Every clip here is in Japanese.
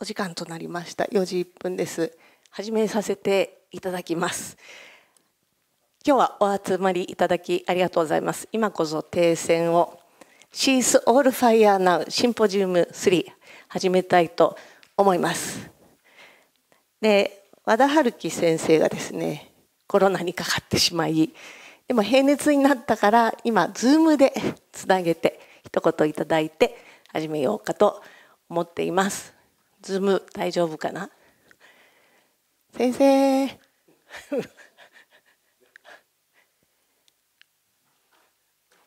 お時間となりました4時1分です始めさせていただきます今日はお集まりいただきありがとうございます今こそ停戦を She's All Fire Now シンポジウム3始めたいと思いますで和田春樹先生がですねコロナにかかってしまいでも平熱になったから今 Zoom でつなげて一言いただいて始めようかと思っていますズーム大丈夫かな先生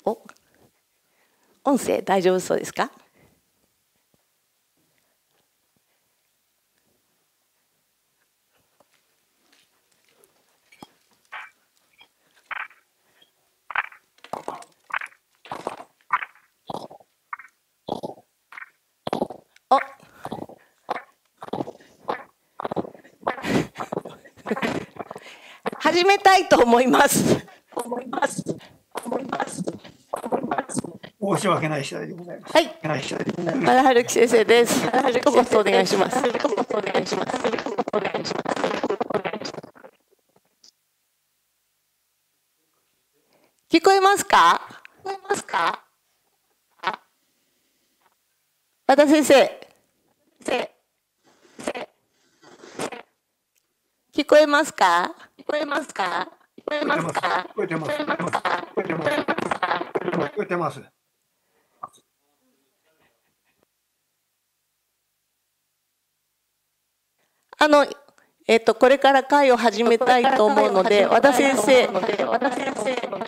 お音声大丈夫そうですか始めたいと思います。思います。思います。申し訳ない次第でございます。はい。原春樹先生です。原春樹先生お願いします。お願いします。お願いします。聞こえますか？聞こえますか？和田先生。先生。こえますか聞こえますか聞こえますか聞こえてます。聞こえてます。聞こえてます。あの、えっ、と、これから会を始めたいと思うので、和田先生、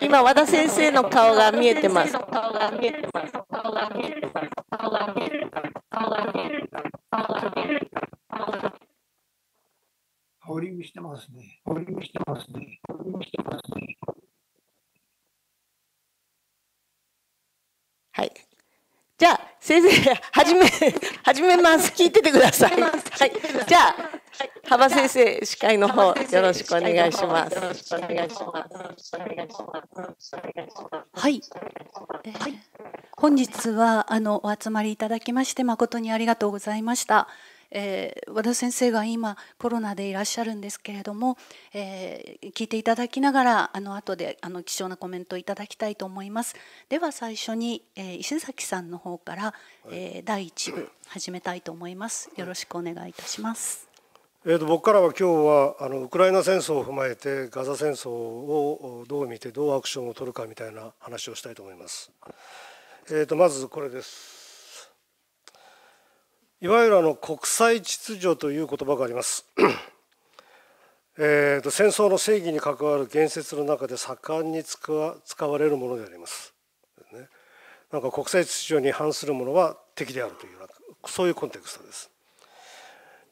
今、和田先生の顔が見えてます。ホーリングしてますね。ホーリングしてますね。ホーリングしてますね。はい。じゃあ、先生、始め、始 めます。聞いててください。はい。じゃあ、幅先生、司会の方、よろしくお願いします。よろしくお願いします。はい。はい。本日は、あの、お集まりいただきまして、誠にありがとうございました。えー、和田先生が今コロナでいらっしゃるんですけれども、えー、聞いていただきながらあの後であの貴重なコメントをいただきたいと思いますでは最初に、えー、石崎さんの方から、はい、え第1部始めたいと思いますよろしくお願いいたします、えーと、僕からは今日はあのウクライナ戦争を踏まえてガザ戦争をどう見てどうアクションを取るかみたいな話をしたいと思います。えーとまずこれですいわゆるあの国際秩序という言葉があります えと戦争の正義に関わる言説の中で盛んに使われるものであります。ね、なんか国際秩序に反するものは敵であるというそういうコンテクストです。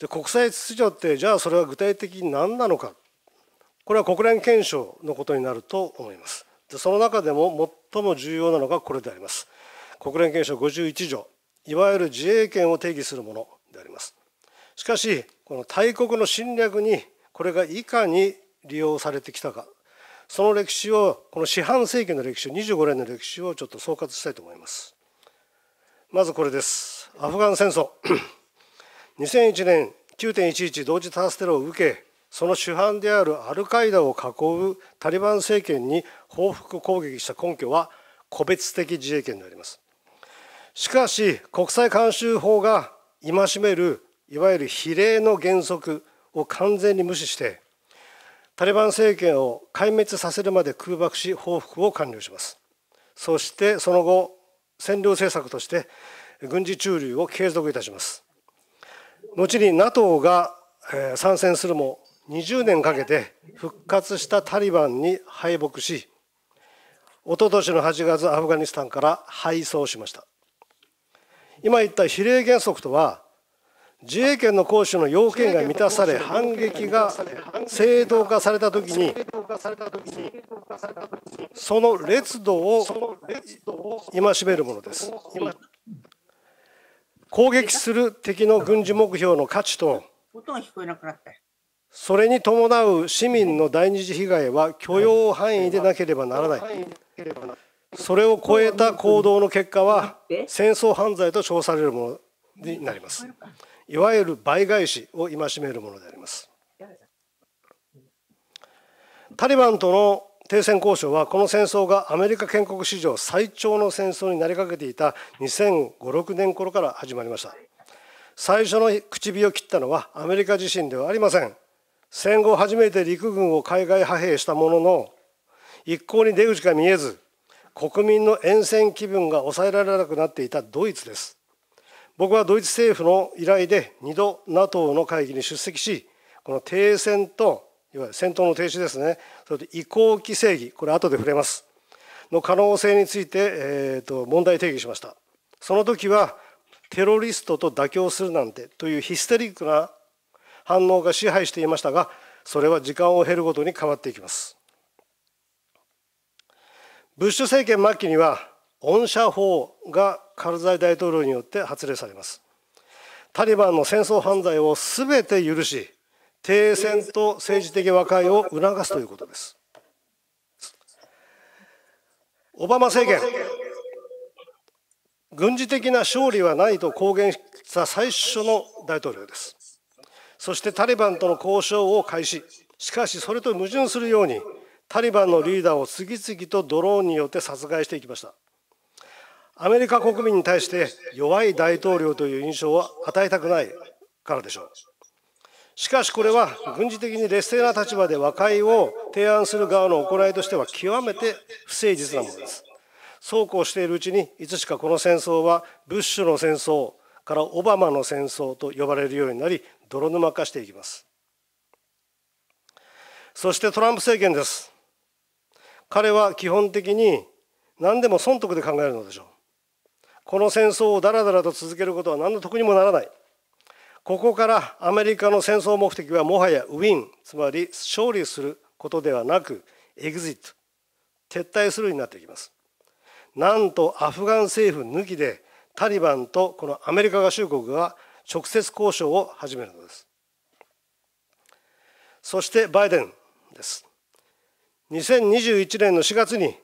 で国際秩序ってじゃあそれは具体的に何なのかこれは国連憲章のことになると思います。でその中でも最も重要なのがこれであります。国連憲章51条いわゆる自衛権を定義するものでありますしかしこの大国の侵略にこれがいかに利用されてきたかその歴史をこの四半世紀の歴史25年の歴史をちょっと総括したいと思いますまずこれですアフガン戦争2001 年9.11同時多発テロを受けその主犯であるアルカイダを囲うタリバン政権に報復攻撃した根拠は個別的自衛権でありますしかし国際慣習法が戒めるいわゆる比例の原則を完全に無視してタリバン政権を壊滅させるまで空爆し報復を完了しますそしてその後占領政策として軍事駐留を継続いたします後に NATO が参戦するも20年かけて復活したタリバンに敗北しおととしの8月アフガニスタンから敗走しました今言った比例原則とは自衛権の行使の要件が満たされ反撃が正当化された時にその烈度を戒めるものです攻撃する敵の軍事目標の価値とそれに伴う市民の第二次被害は許容範囲でなければならないそれを超えた行動の結果は戦争犯罪と称されるものになりますいわゆる倍返しを戒めるものでありますタリバンとの停戦交渉はこの戦争がアメリカ建国史上最長の戦争になりかけていた2056年頃から始まりました最初の口火を切ったのはアメリカ自身ではありません戦後初めて陸軍を海外派兵したものの一向に出口が見えず国民の沿線気分が抑えられなくなっていたドイツです僕はドイツ政府の依頼で2度 NATO の会議に出席しこの停戦といわゆる戦闘の停止ですねそれと移行期正義これ後で触れますの可能性について、えーと、と問題提起しましたその時はテロリストと妥協するなんてというヒステリックな反応が支配していましたがそれは時間を経るごとに変わっていきますブッシュ政権末期には恩赦法がカルザイ大統領によって発令されますタリバンの戦争犯罪を全て許し停戦と政治的和解を促すということですオバマ政権軍事的な勝利はないと公言した最初の大統領ですそしてタリバンとの交渉を開始しかしそれと矛盾するようにタリバンのリーダーを次々とドローンによって殺害していきましたアメリカ国民に対して弱い大統領という印象を与えたくないからでしょうしかしこれは軍事的に劣勢な立場で和解を提案する側の行いとしては極めて不誠実なものですそうこうしているうちにいつしかこの戦争はブッシュの戦争からオバマの戦争と呼ばれるようになり泥沼化していきますそしてトランプ政権です彼は基本的に何でも損得で考えるのでしょうこの戦争をだらだらと続けることは何の得にもならないここからアメリカの戦争目的はもはやウィンつまり勝利することではなくエグジット撤退するになっていきますなんとアフガン政府抜きでタリバンとこのアメリカ合衆国が直接交渉を始めるのですそしてバイデンです2021年の4月に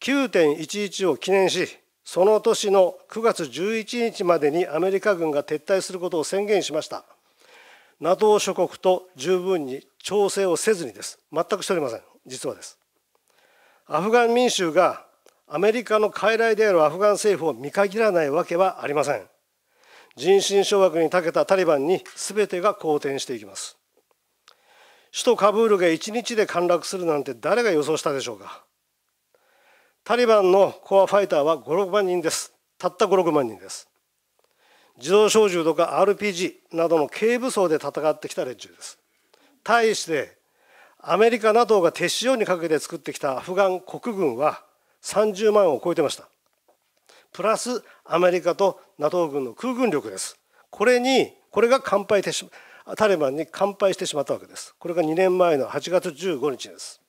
9.11を記念しその年の9月11日までにアメリカ軍が撤退することを宣言しました NATO 諸国と十分に調整をせずにです全くしておりません実はですアフガン民衆がアメリカの傀儡であるアフガン政府を見限らないわけはありません人心掌握に長けたタリバンに全てが好転していきます首都カブールが1日で陥落するなんて誰が予想したでしょうかタリバンのコアファイターは56万人ですたった56万人です自動小銃とか RPG などの軽武装で戦ってきた連中です対してアメリカ NATO が手塩にかけて作ってきたアフガン国軍は30万を超えてましたプラスアメリカと NATO 軍の空軍力ですこれにこれが完敗してタリバンに完敗してしまったわけですこれが2年前の8月15日です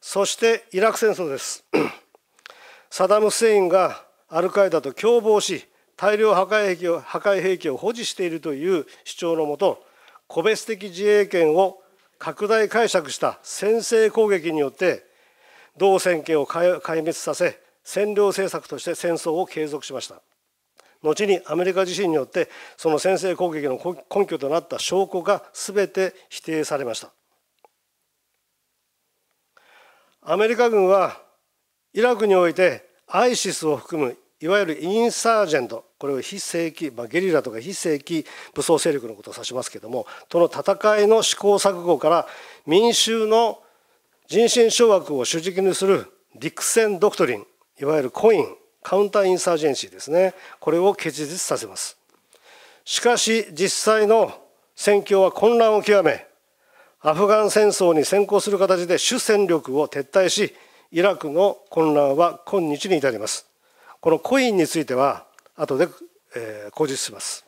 そしてイラク戦争です サダム・フセインがアルカイダと共謀し大量破壊兵器を破壊兵器を保持しているという主張のもと個別的自衛権を拡大解釈した先制攻撃によって同戦権を壊滅させ占領政策として戦争を継続しました後にアメリカ自身によってその先制攻撃の根拠となった証拠が全て否定されましたアメリカ軍はイラクにおいてアイシスを含むいわゆるインサージェントこれを非正規、まあ、ゲリラとか非正規武装勢力のことを指しますけどもとの戦いの試行錯誤から民衆の人心掌握を主軸にする陸戦ドクトリンいわゆるコインカウンターインサージェンシーですねこれを結実させますしかし実際の戦況は混乱を極めアフガン戦争に先行する形で主戦力を撤退しイラクの混乱は今日に至りますこのコインについては後で、え口実します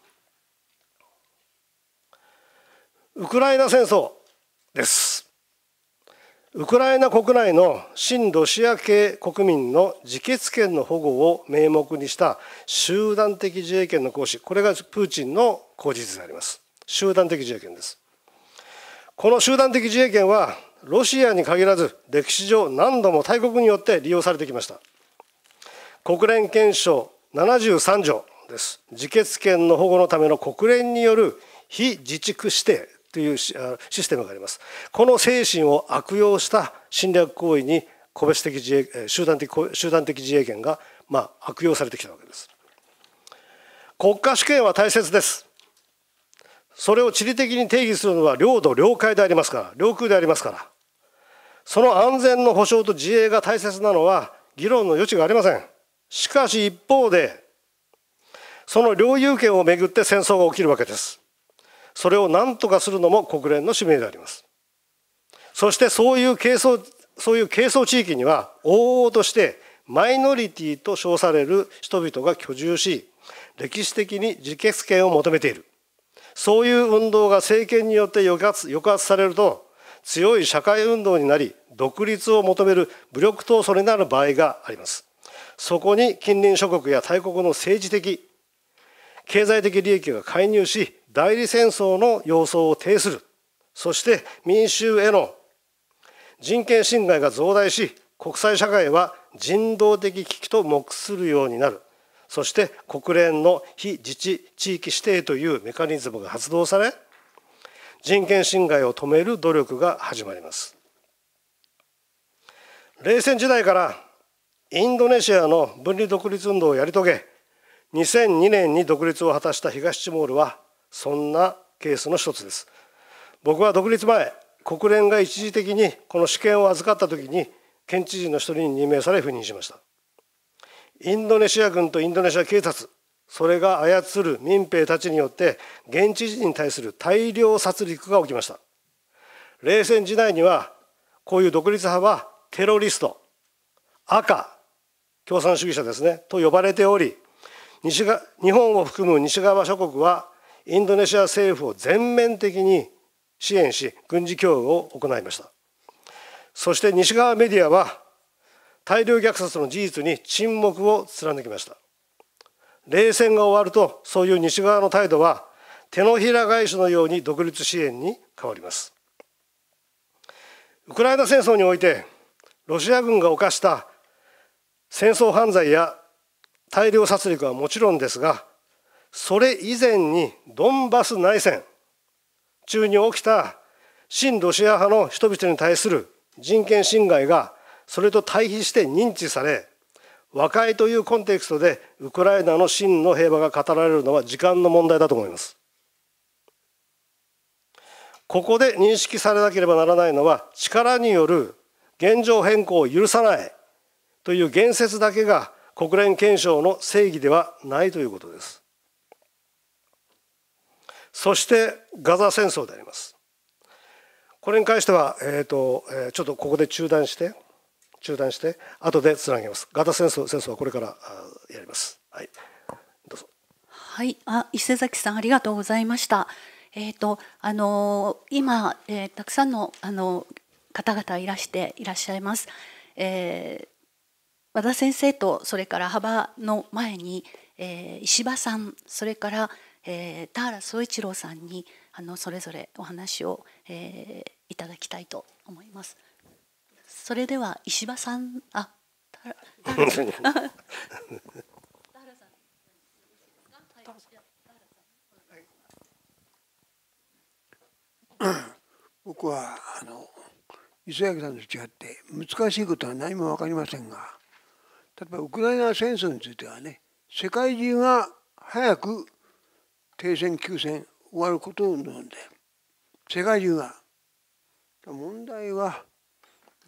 ウクライナ戦争ですウクライナ国内の親ロシア系国民の自決権の保護を名目にした集団的自衛権の行使、これがプーチンの口実であります。集団的自衛権です。この集団的自衛権は、ロシアに限らず、歴史上何度も大国によって利用されてきました。国連憲章73条です。自決権の保護のための国連による非自治区指定というシステムがありますこの精神を悪用した侵略行為に個別的自衛集団的集団的自衛権がまあ悪用されてきたわけです国家主権は大切ですそれを地理的に定義するのは領土領海でありますから領空でありますからその安全の保障と自衛が大切なのは議論の余地がありませんしかし一方でその領有権をめぐって戦争が起きるわけですそれを何とかするのも国連の使命でありますそしてそういう係争そういう係争地域には往々としてマイノリティと称される人々が居住し歴史的に自決権を求めているそういう運動が政権によって抑圧抑圧されると強い社会運動になり独立を求める武力闘争になる場合がありますそこに近隣諸国や大国の政治的経済的利益が介入し代理戦争の様相を呈するそして民衆への人権侵害が増大し国際社会は人道的危機と目するようになるそして国連の非自治地域指定というメカニズムが発動され人権侵害を止める努力が始まります冷戦時代からインドネシアの分離独立運動をやり遂げ2002年に独立を果たした東チモールはそんなケースの一つです僕は独立前国連が一時的にこの主権を預かった時に県知事の一人に任命され赴任しましたインドネシア軍とインドネシア警察それが操る民兵たちによって現地人に対する大量殺戮が起きました冷戦時代にはこういう独立派はテロリスト赤共産主義者ですねと呼ばれており西が日本を含む西側諸国はインドネシア政府を全面的に支援し軍事協議を行いましたそして西側メディアは大量虐殺の事実に沈黙を貫きました冷戦が終わるとそういう西側の態度は手のひら返しのように独立支援に変わりますウクライナ戦争においてロシア軍が犯した戦争犯罪や大量殺戮はもちろんですがそれ以前にドンバス内戦中に起きた親ロシア派の人々に対する人権侵害がそれと対比して認知され和解というコンテクストでウクライナの真の平和が語られるのは時間の問題だと思います。ここで認識されなければならないのは力による現状変更を許さないという言説だけが国連憲章の正義ではないということです。そしてガザ戦争でありますこれに関しては、えーとえちょっとここで中断して中断して後でつなげますガザ戦争戦争はこれからあやりますはいどうぞはいあ伊勢崎さんありがとうございましたえーとあのー、今、えー、たくさんの、あのー、方々いらしていらっしゃいます、え和田先生とそれから幅の前に、え石破さんそれから、えー、田原総一郎さんにあのそれぞれお話を、えー、いただきたいと思います。それでは石破さんあ田原さん僕はあの磯焼さんと違って難しいことは何も分かりませんが例えばウクライナ戦争についてはね世界中が早く停戦休戦終わること望んで世界中が問題は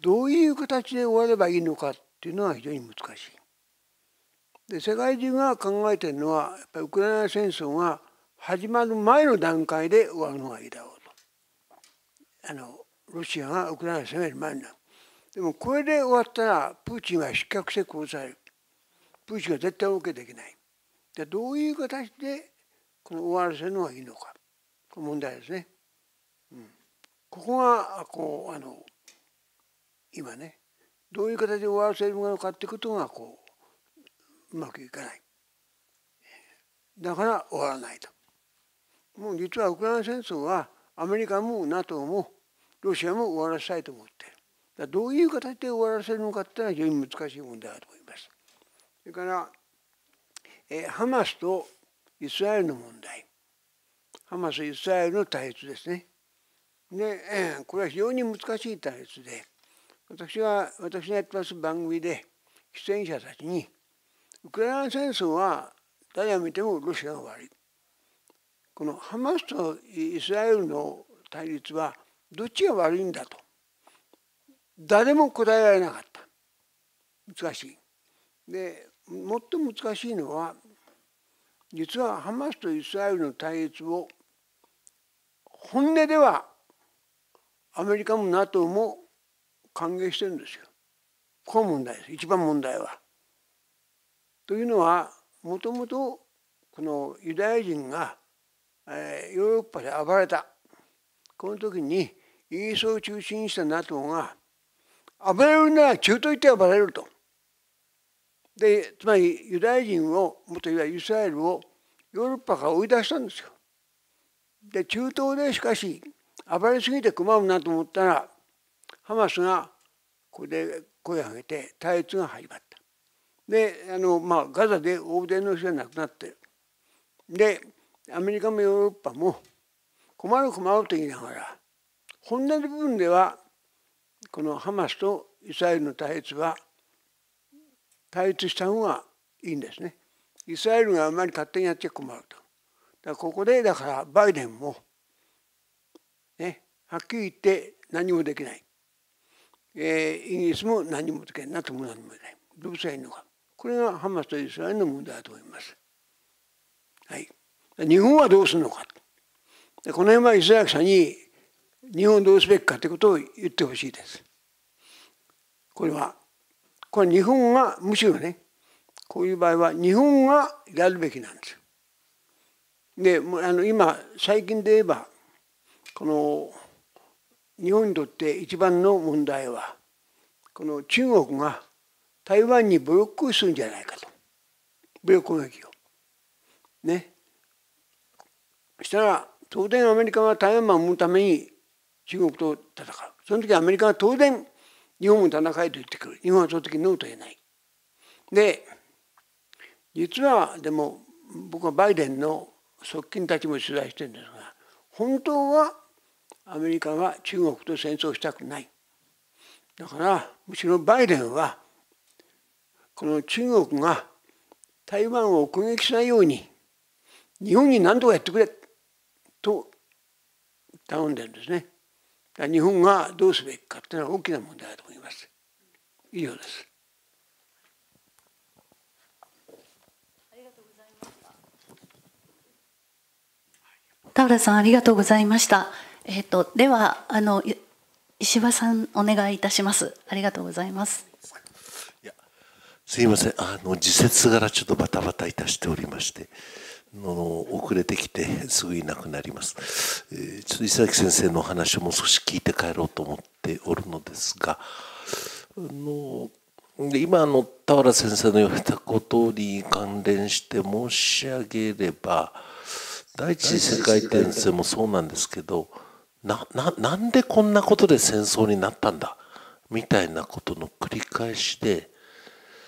どういう形で終わればいいのかっていうのは非常に難しい。で世界中が考えてるのはやっぱりウクライナ戦争が始まる前の段階で終わるのがいいだろうと。あのロシアがウクライナを攻める前になる。でもこれで終わったらプーチンは失脚して殺される。プーチンは絶対 OK できない。でどういう形でこの終わらせるのはいいのかこ問題ですね。うん、ここがこうあの今ねどういう形で終わらせるのかっていことがこううまくいかないだから終わらないと。もう実はウクライナ戦争はアメリカも NATO もロシアも終わらせたいと思ってる。だどういう形で終わらせるのかっていうのは非常に難しい問題だと思います。それから、えハマスとイスラエルの問題ハマスイスラエルの対立ですね。でこれは非常に難しい対立で私が私がやってます番組で出演者たちにウクライナ戦争は誰が見てもロシアが悪いこのハマスとイスラエルの対立はどっちが悪いんだと誰も答えられなかった難しい。でも難しいのは実はハマスとイスラエルの対立を本音ではアメリカも NATO も歓迎してるんですよ。ここ問題です一番問題は。というのはもともとこのユダヤ人が、えー、ヨーロッパで暴れたこの時にイギリスを中心にした NATO が暴れるなら中東行って暴れると。でつまりユダヤ人をもっと言えばイスラエルをヨーロッパから追い出したんですよ。で中東でしかし暴れすぎて困るなと思ったらハマスがこれで声を上げて対立が始まった。であの、まあ、ガザで欧米の人が亡くなってる。でアメリカもヨーロッパも困る困ると言いながら本音の部分ではこのハマスとイスラエルの対立は対立した方がいいんですね。イスラエルがあまり勝手にやっちゃ困ると。だここでだからバイデンも、ね、はっきり言って何もできない。えー、イギリスも何もできない。なとも何もできない。どうしたらいいのか。これがハマスとイスラエルの問題だと思います。はい、日本はどうするのか。でこの辺はイスラエルさんに日本どうすべきかということを言ってほしいです。これはこれ日本がむしろねこういう場合は日本がやるべきなんですよ。であの今最近で言えばこの日本にとって一番の問題はこの中国が台湾に武力行使するんじゃないかと武力攻撃を。ね。そしたら当然アメリカが台湾を守るために中国と戦う。その時アメリカは当然日本田中へと言ってくる日本はその時ノーと言えないで実はでも僕はバイデンの側近たちも取材してるんですが本当はアメリカは中国と戦争したくないだからむしろバイデンはこの中国が台湾を攻撃しないように日本に何とかやってくれと頼んでるんですね。日本がどうすべきかというのは大きな問題だと思います。以上です。田浦さんありがとうございました。えっ、ー、とではあの石破さんお願いいたします。ありがとうございます。いすいませんあの自節柄ちょっとバタバタいたしておりまして。の遅れてきてすぐいなくなります、えー、ちょっと伊崎先生のお話をもう少し聞いて帰ろうと思っておるのですがあの今の田原先生の言われたことに関連して申し上げれば第一次世界大戦もそうなんですけどなななんでこんなことで戦争になったんだみたいなことの繰り返しで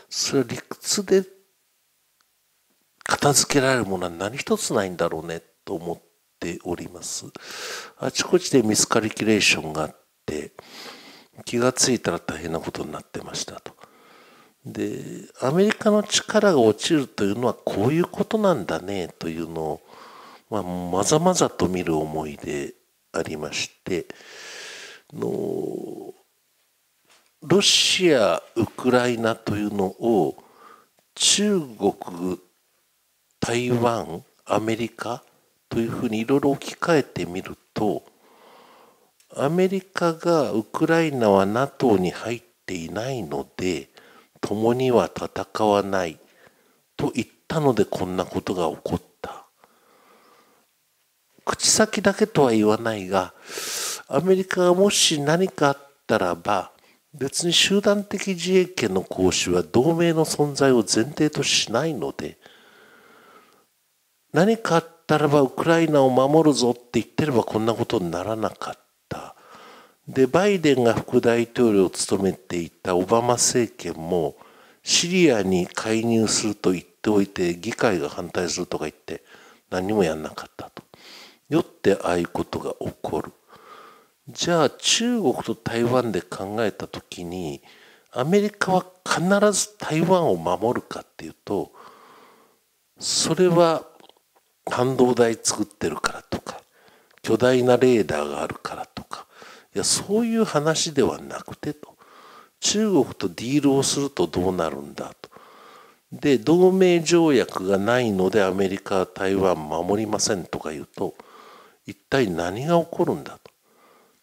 それは理屈で片付けられるものは何一つないんだろうねと思っております。あちこちでミスカリキュレーションがあって、気がついたら大変なことになってましたと。で、アメリカの力が落ちるというのはこういうことなんだねというのを、まあ、まざまざと見る思いでありまして、のロシア、ウクライナというのを中国台湾アメリカというふうにいろいろ置き換えてみるとアメリカがウクライナは NATO に入っていないので共には戦わないと言ったのでこんなことが起こった口先だけとは言わないがアメリカがもし何かあったらば別に集団的自衛権の行使は同盟の存在を前提としないので何かあったらばウクライナを守るぞって言ってればこんなことにならなかった。で、バイデンが副大統領を務めていたオバマ政権もシリアに介入すると言っておいて議会が反対するとか言って何もやんなかったと。よってああいうことが起こる。じゃあ中国と台湾で考えた時にアメリカは必ず台湾を守るかっていうとそれは半導体作ってるからとか巨大なレーダーがあるからとかいやそういう話ではなくてと中国とディールをするとどうなるんだとで同盟条約がないのでアメリカは台湾守りませんとか言うと一体何が起こるんだと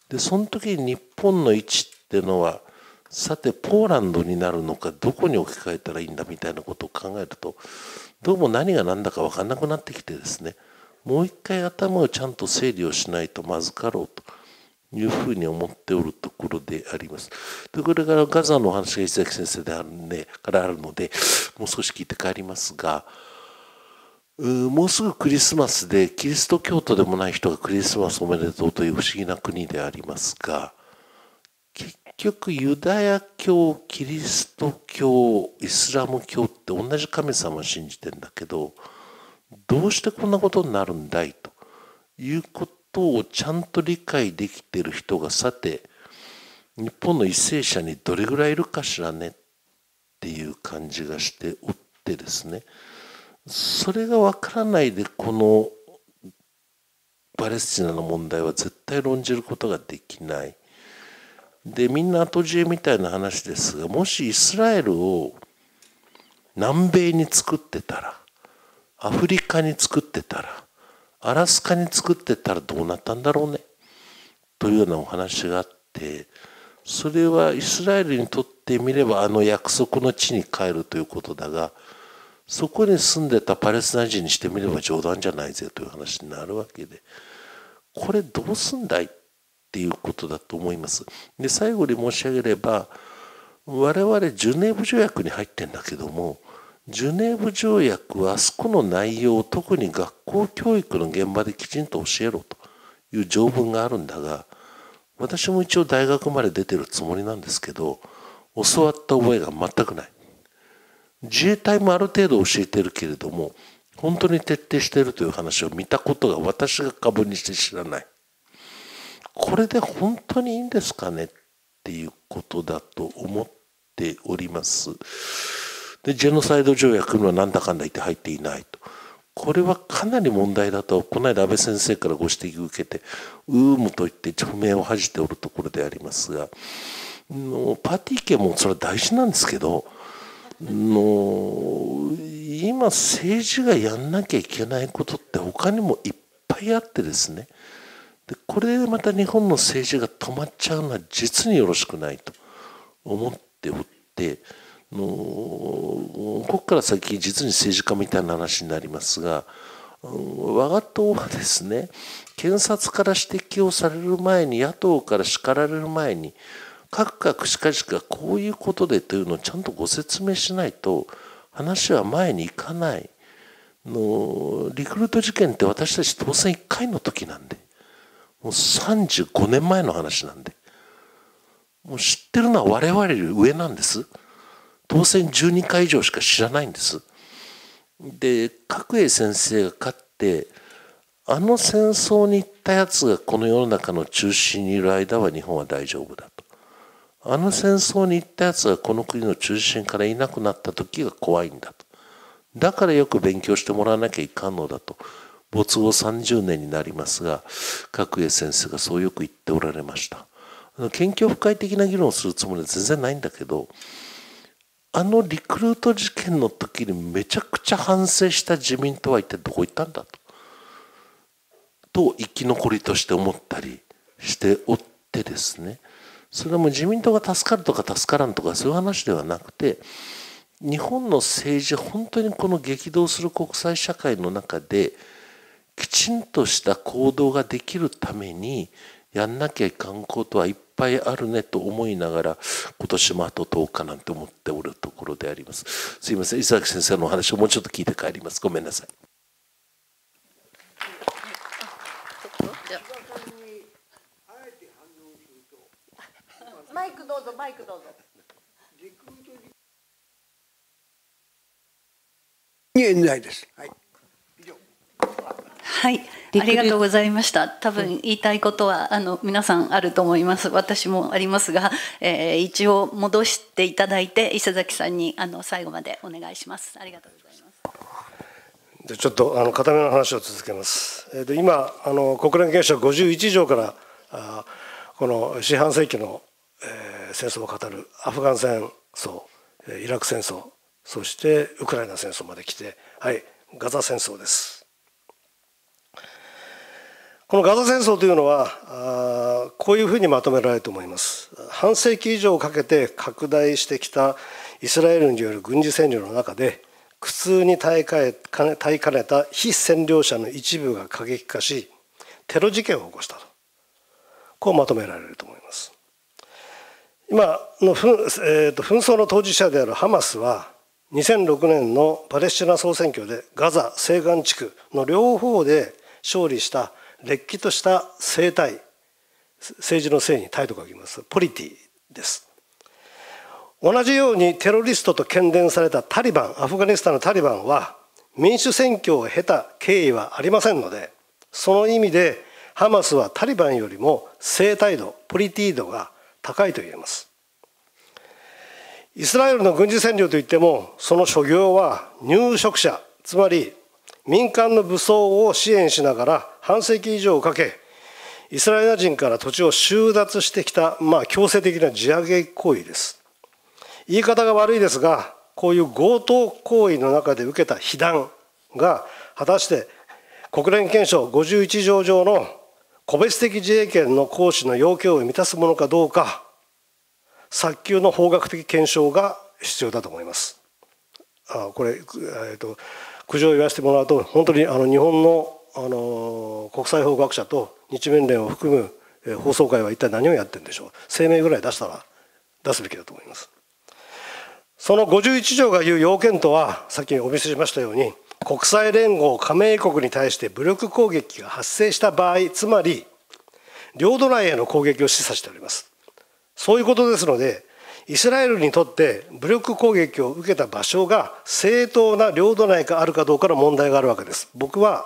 でその時に日本の位置っていうのはさてポーランドになるのかどこに置き換えたらいいんだみたいなことを考えるとどうも何が何だか分かんなくなってきてですねもう一回頭をちゃんと整理をしないとまずかろうというふうに思っておるところであります。でこれからガザのお話が石崎先生であるんでからあるのでもう少し聞いて帰りますがもうすぐクリスマスでキリスト教徒でもない人がクリスマスおめでとうという不思議な国でありますが局ユダヤ教キリスト教イスラム教って同じ神様を信じてんだけどどうしてこんなことになるんだいということをちゃんと理解できてる人がさて日本の為政者にどれぐらいいるかしらねっていう感じがしておってですねそれが分からないでこのパレスチナの問題は絶対論じることができない。でみんな後知恵みたいな話ですがもしイスラエルを南米に作ってたらアフリカに作ってたらアラスカに作ってたらどうなったんだろうねというようなお話があってそれはイスラエルにとってみればあの約束の地に帰るということだがそこに住んでたパレスチナ人にしてみれば冗談じゃないぜという話になるわけでこれどうすんだいっていうことだと思います。で最後に申し上げれば我々ジュネーブ条約に入ってんだけどもジュネーブ条約はあそこの内容を特に学校教育の現場できちんと教えろという条文があるんだが私も一応大学まで出てるつもりなんですけど教わった覚えが全くない。自衛隊もある程度教えてるけれども本当に徹底してるという話を見たことが私が過分にして知らない。これで本当にいいんですかねっていうことだと思っております。で、ジェノサイド条約にはなんだかんだ言って入っていないと。これはかなり問題だと、この間安倍先生からご指摘を受けて、うーむと言って除名を恥じておるところでありますが、のパーティー系もそれは大事なんですけど、の今政治がやんなきゃいけないことって他にもいっぱいあってですねでこれでまた日本の政治が止まっちゃうのは実によろしくないと思っておってのここから先実に政治家みたいな話になりますが我が党はですね検察から指摘をされる前に野党から叱られる前にカクカクしかしかこういうことでというのをちゃんとご説明しないと話は前に行かないのリクルート事件って私たち当選1回の時なんでもう35年前の話なんで。もう知ってるのは我々より上なんです。当選12回以上しか知らないんです。で、角栄先生が勝って、あの戦争に行ったやつがこの世の中の中心にいる間は日本は大丈夫だと。あの戦争に行ったやつがこの国の中心からいなくなった時が怖いんだと。だからよく勉強してもらわなきゃいかんのだと没後30年になりますが角栄先生がそうよく言っておられました研究不快的な議論をするつもりは全然ないんだけどあのリクルート事件の時にめちゃくちゃ反省した自民党は一体どこ行ったんだとと生き残りとして思ったりしておってですねそれはもう自民党が助かるとか助からんとかそういう話ではなくて日本の政治本当にこの激動する国際社会の中できちんとした行動ができるためにやんなきゃいかんことはいっぱいあるねと思いながら今年もあと10日なんて思っておるところでありますすいません伊崎先生のお話をもうちょっと聞いて帰りますごめんなさいマイクどうぞマイクどうぞ現在ですはいはいありがとうございました多分言いたいことはあの皆さんあると思います私もありますが、えー、一応戻していただいて伊勢崎さんにあの最後までお願いしますありがとうございますでちょっとあの固めの話を続けます、えー、で今あの国連憲章51条からあこの四半世紀の、えー、戦争を語るアフガン戦争イラク戦争そしてウクライナ戦争まで来てはいガザ戦争ですこのガザ戦争というのはこういうふうにまとめられると思います半世紀以上かけて拡大してきたイスラエルによる軍事占領の中で苦痛に耐えかね耐えかねた非占領者の一部が過激化しテロ事件を起こしたとこうまとめられると思います今の紛,、えーと紛争の当事者であるハマスは2006年のパレスチナ総選挙でガザ西岸地区の両方で勝利したれっきとした政体政治のせいに態度が書きますポリティです同じようにテロリストと喧伝されたタリバンアフガニスタンのタリバンは民主選挙を経た経緯はありませんのでその意味でハマスはタリバンよりも正態度ポリティ度が高いと言えますイスラエルの軍事占領といってもその所業は入植者つまり民間の武装を支援しながら半世紀以上をかけイスラエル人から土地を収奪してきた、まあ、強制的な地上げ行為です言い方が悪いですがこういう強盗行為の中で受けた被弾が果たして国連憲章51条上の個別的自衛権の行使の要件を満たすものかどうか早急の法学的検証が必要だと思います。あこれ、えーと苦情を言わせてもらうと本当にあの日本のあの国際法学者と日弁連を含む法曹会は一体何をやってるんでしょう声明ぐらい出したら出すべきだと思いますその51条が言う要件とはさっきお見せしましたように国際連合加盟国に対して武力攻撃が発生した場合つまり領土内への攻撃を示唆しておりますそういうことですのでイスラエルにとって武力攻撃を受けた場所が正当な領土内かあるかどうかの問題があるわけです僕は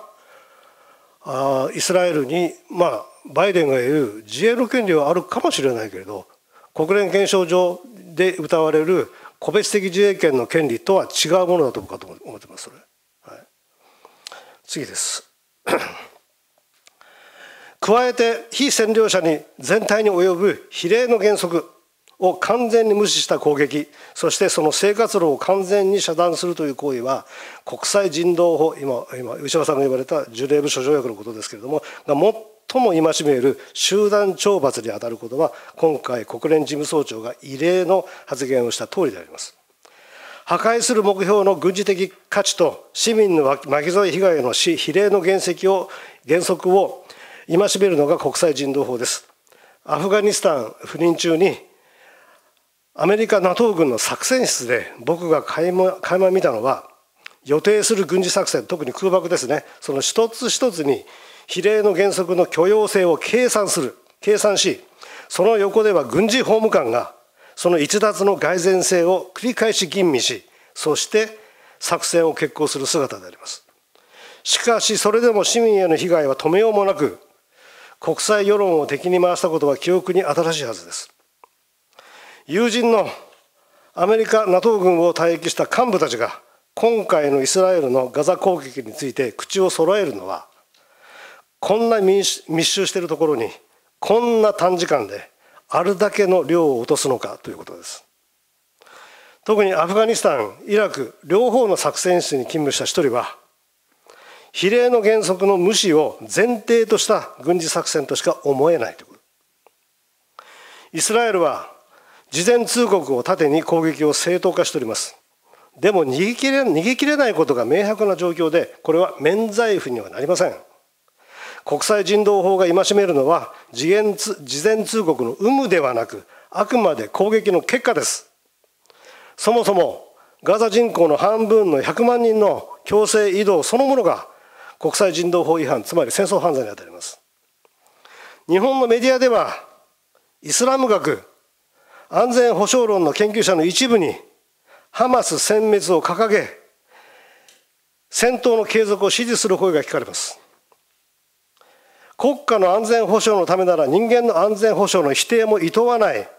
あイスラエルに、まあ、バイデンが言う自衛の権利はあるかもしれないけれど国連憲章上で謳われる個別的自衛権の権利とは違うものだと思ってます、はい、次です 加えて非占領者に全体に及ぶ比例の原則を完全に無視した攻撃そしてその生活路を完全に遮断するという行為は国際人道法今今牛島さんが言われたジュネーブ諸条約のことですけれどもが最も戒める集団懲罰に当たることは今回国連事務総長が異例の発言をした通りであります。破壊する目標の軍事的価値と市民の巻き添え被害の死比例の原石を原則を戒めるのが国際人道法です。アフガニスタン赴任中にアメリカ NATO 軍の作戦室で僕が垣間見たのは予定する軍事作戦特に空爆ですねその一つ一つに比例の原則の許容性を計算する計算しその横では軍事法務官がその逸脱の蓋然性を繰り返し吟味しそして作戦を決行する姿でありますしかしそれでも市民への被害は止めようもなく国際世論を敵に回したことは記憶に新しいはずです友人のアメリカ NATO 軍を退役した幹部たちが今回のイスラエルのガザ攻撃について口を揃えるのはこんな密集しているところにこんな短時間であるだけの量を落とすのかということです特にアフガニスタンイラク両方の作戦室に勤務した一人は比例の原則の無視を前提とした軍事作戦としか思えないということイスラエルは事前通告を盾に攻撃を正当化しておりますでも逃げ切れ逃げ切れないことが明白な状況でこれは免罪符にはなりません国際人道法が戒めるのは事前事前通告の有無ではなくあくまで攻撃の結果ですそもそもガザ人口の半分の100万人の強制移動そのものが国際人道法違反つまり戦争犯罪にあたります日本のメディアではイスラム学安全保障論の研究者の一部にハマス殲滅を掲げ戦闘の継続を支持する声が聞かれます国家の安全保障のためなら人間の安全保障の否定も厭わない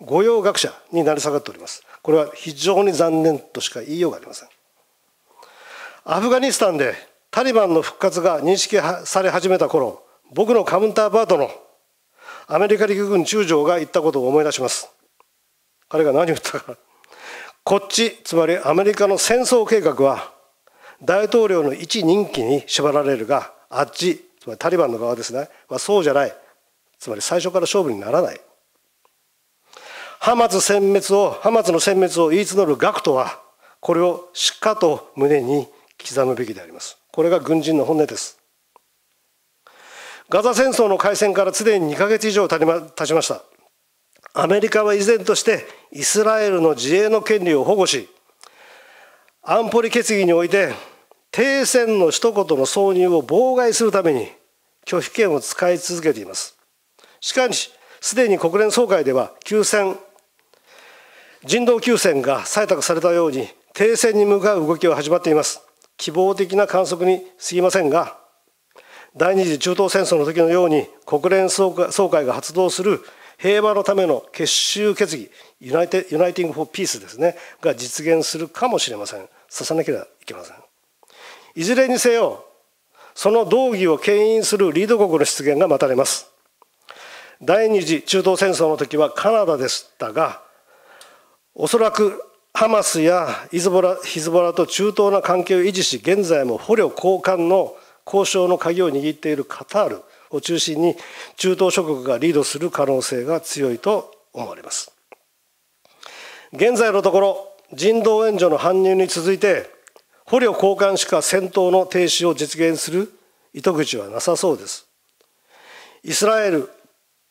御用学者になり下がっておりますこれは非常に残念としか言いようがありませんアフガニスタンでタリバンの復活が認識され始めた頃僕のカウンターパートのアメリカ陸軍中将が言ったことを思い出します彼が何を言ったかこっちつまりアメリカの戦争計画は大統領の一任期に縛られるがあっちつまりタリバンの側ですね、まあ、そうじゃないつまり最初から勝負にならないハマツ殲滅をハマツの殲滅を言い募る学徒はこれをしかと胸に刻むべきでありますこれが軍人の本音ですガザ戦争の開戦からすでに2か月以上経ちましたアメリカは依然としてイスラエルの自衛の権利を保護し安保理決議において停戦の一言の挿入を妨害するために拒否権を使い続けていますしかしすでに国連総会では休戦人道休戦が採択されたように停戦に向かう動きは始まっています希望的な観測に過ぎませんが第二次中東戦争の時のように国連総会が発動する平和のための結集決議ユナイテユナイティング・フォー・ピースですねが実現するかもしれませんささなければいけませんいずれにせよその道義を牽引するリード国の出現が待たれます第二次中東戦争の時はカナダでしたがおそらくハマスやヒズボラヒズボラと中東な関係を維持し現在も捕虜交換の交渉の鍵を握っているカタールを中心に中東諸国がリードする可能性が強いと思われます現在のところ人道援助の搬入に続いて捕虜交換しか戦闘の停止を実現する糸口はなさそうですイスラエル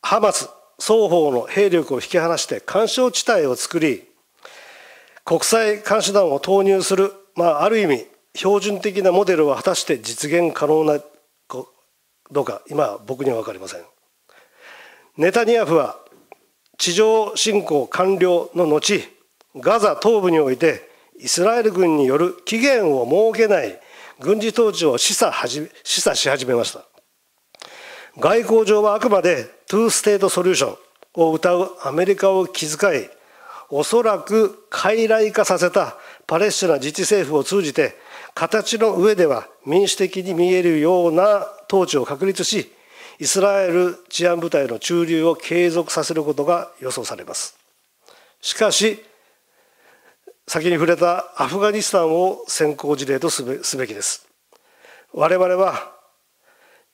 ハマス双方の兵力を引き離して干渉地帯を作り国際監視団を投入する、まあ、ある意味標準的なモデルは果たして実現可能などうか今は僕には分かりませんネタニヤフは地上侵攻完了の後ガザ東部においてイスラエル軍による期限を設けない軍事統治を示唆示唆し始めました外交上はあくまでトゥーステートソリューションを謳うアメリカを気遣いおそらく傀儡化させたパレスチナ自治政府を通じて形の上では民主的に見えるような統治を確立しイスラエル治安部隊の駐留を継続させることが予想されますしかし先に触れたアフガニスタンを先行事例とすべきです我々は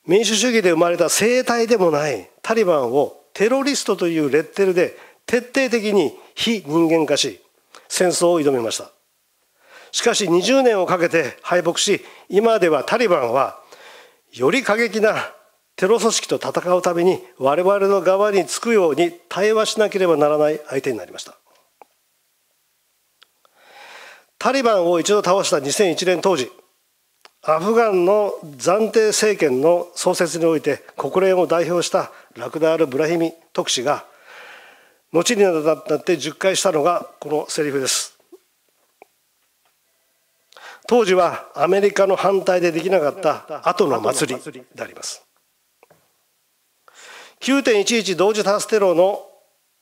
民主主義で生まれた生体でもないタリバンをテロリストというレッテルで徹底的に非人間化し戦争を挑みましたしかし20年をかけて敗北し今ではタリバンはより過激なテロ組織と戦うために我々の側につくように対話しなければならない相手になりましたタリバンを一度倒した2001年当時アフガンの暫定政権の創設において国連を代表したラクダール・ブラヒミ特使が後になって10回したのがこのセリフです当時はアメリカの反対でできなかった後の祭りであります9.11同時多発テロの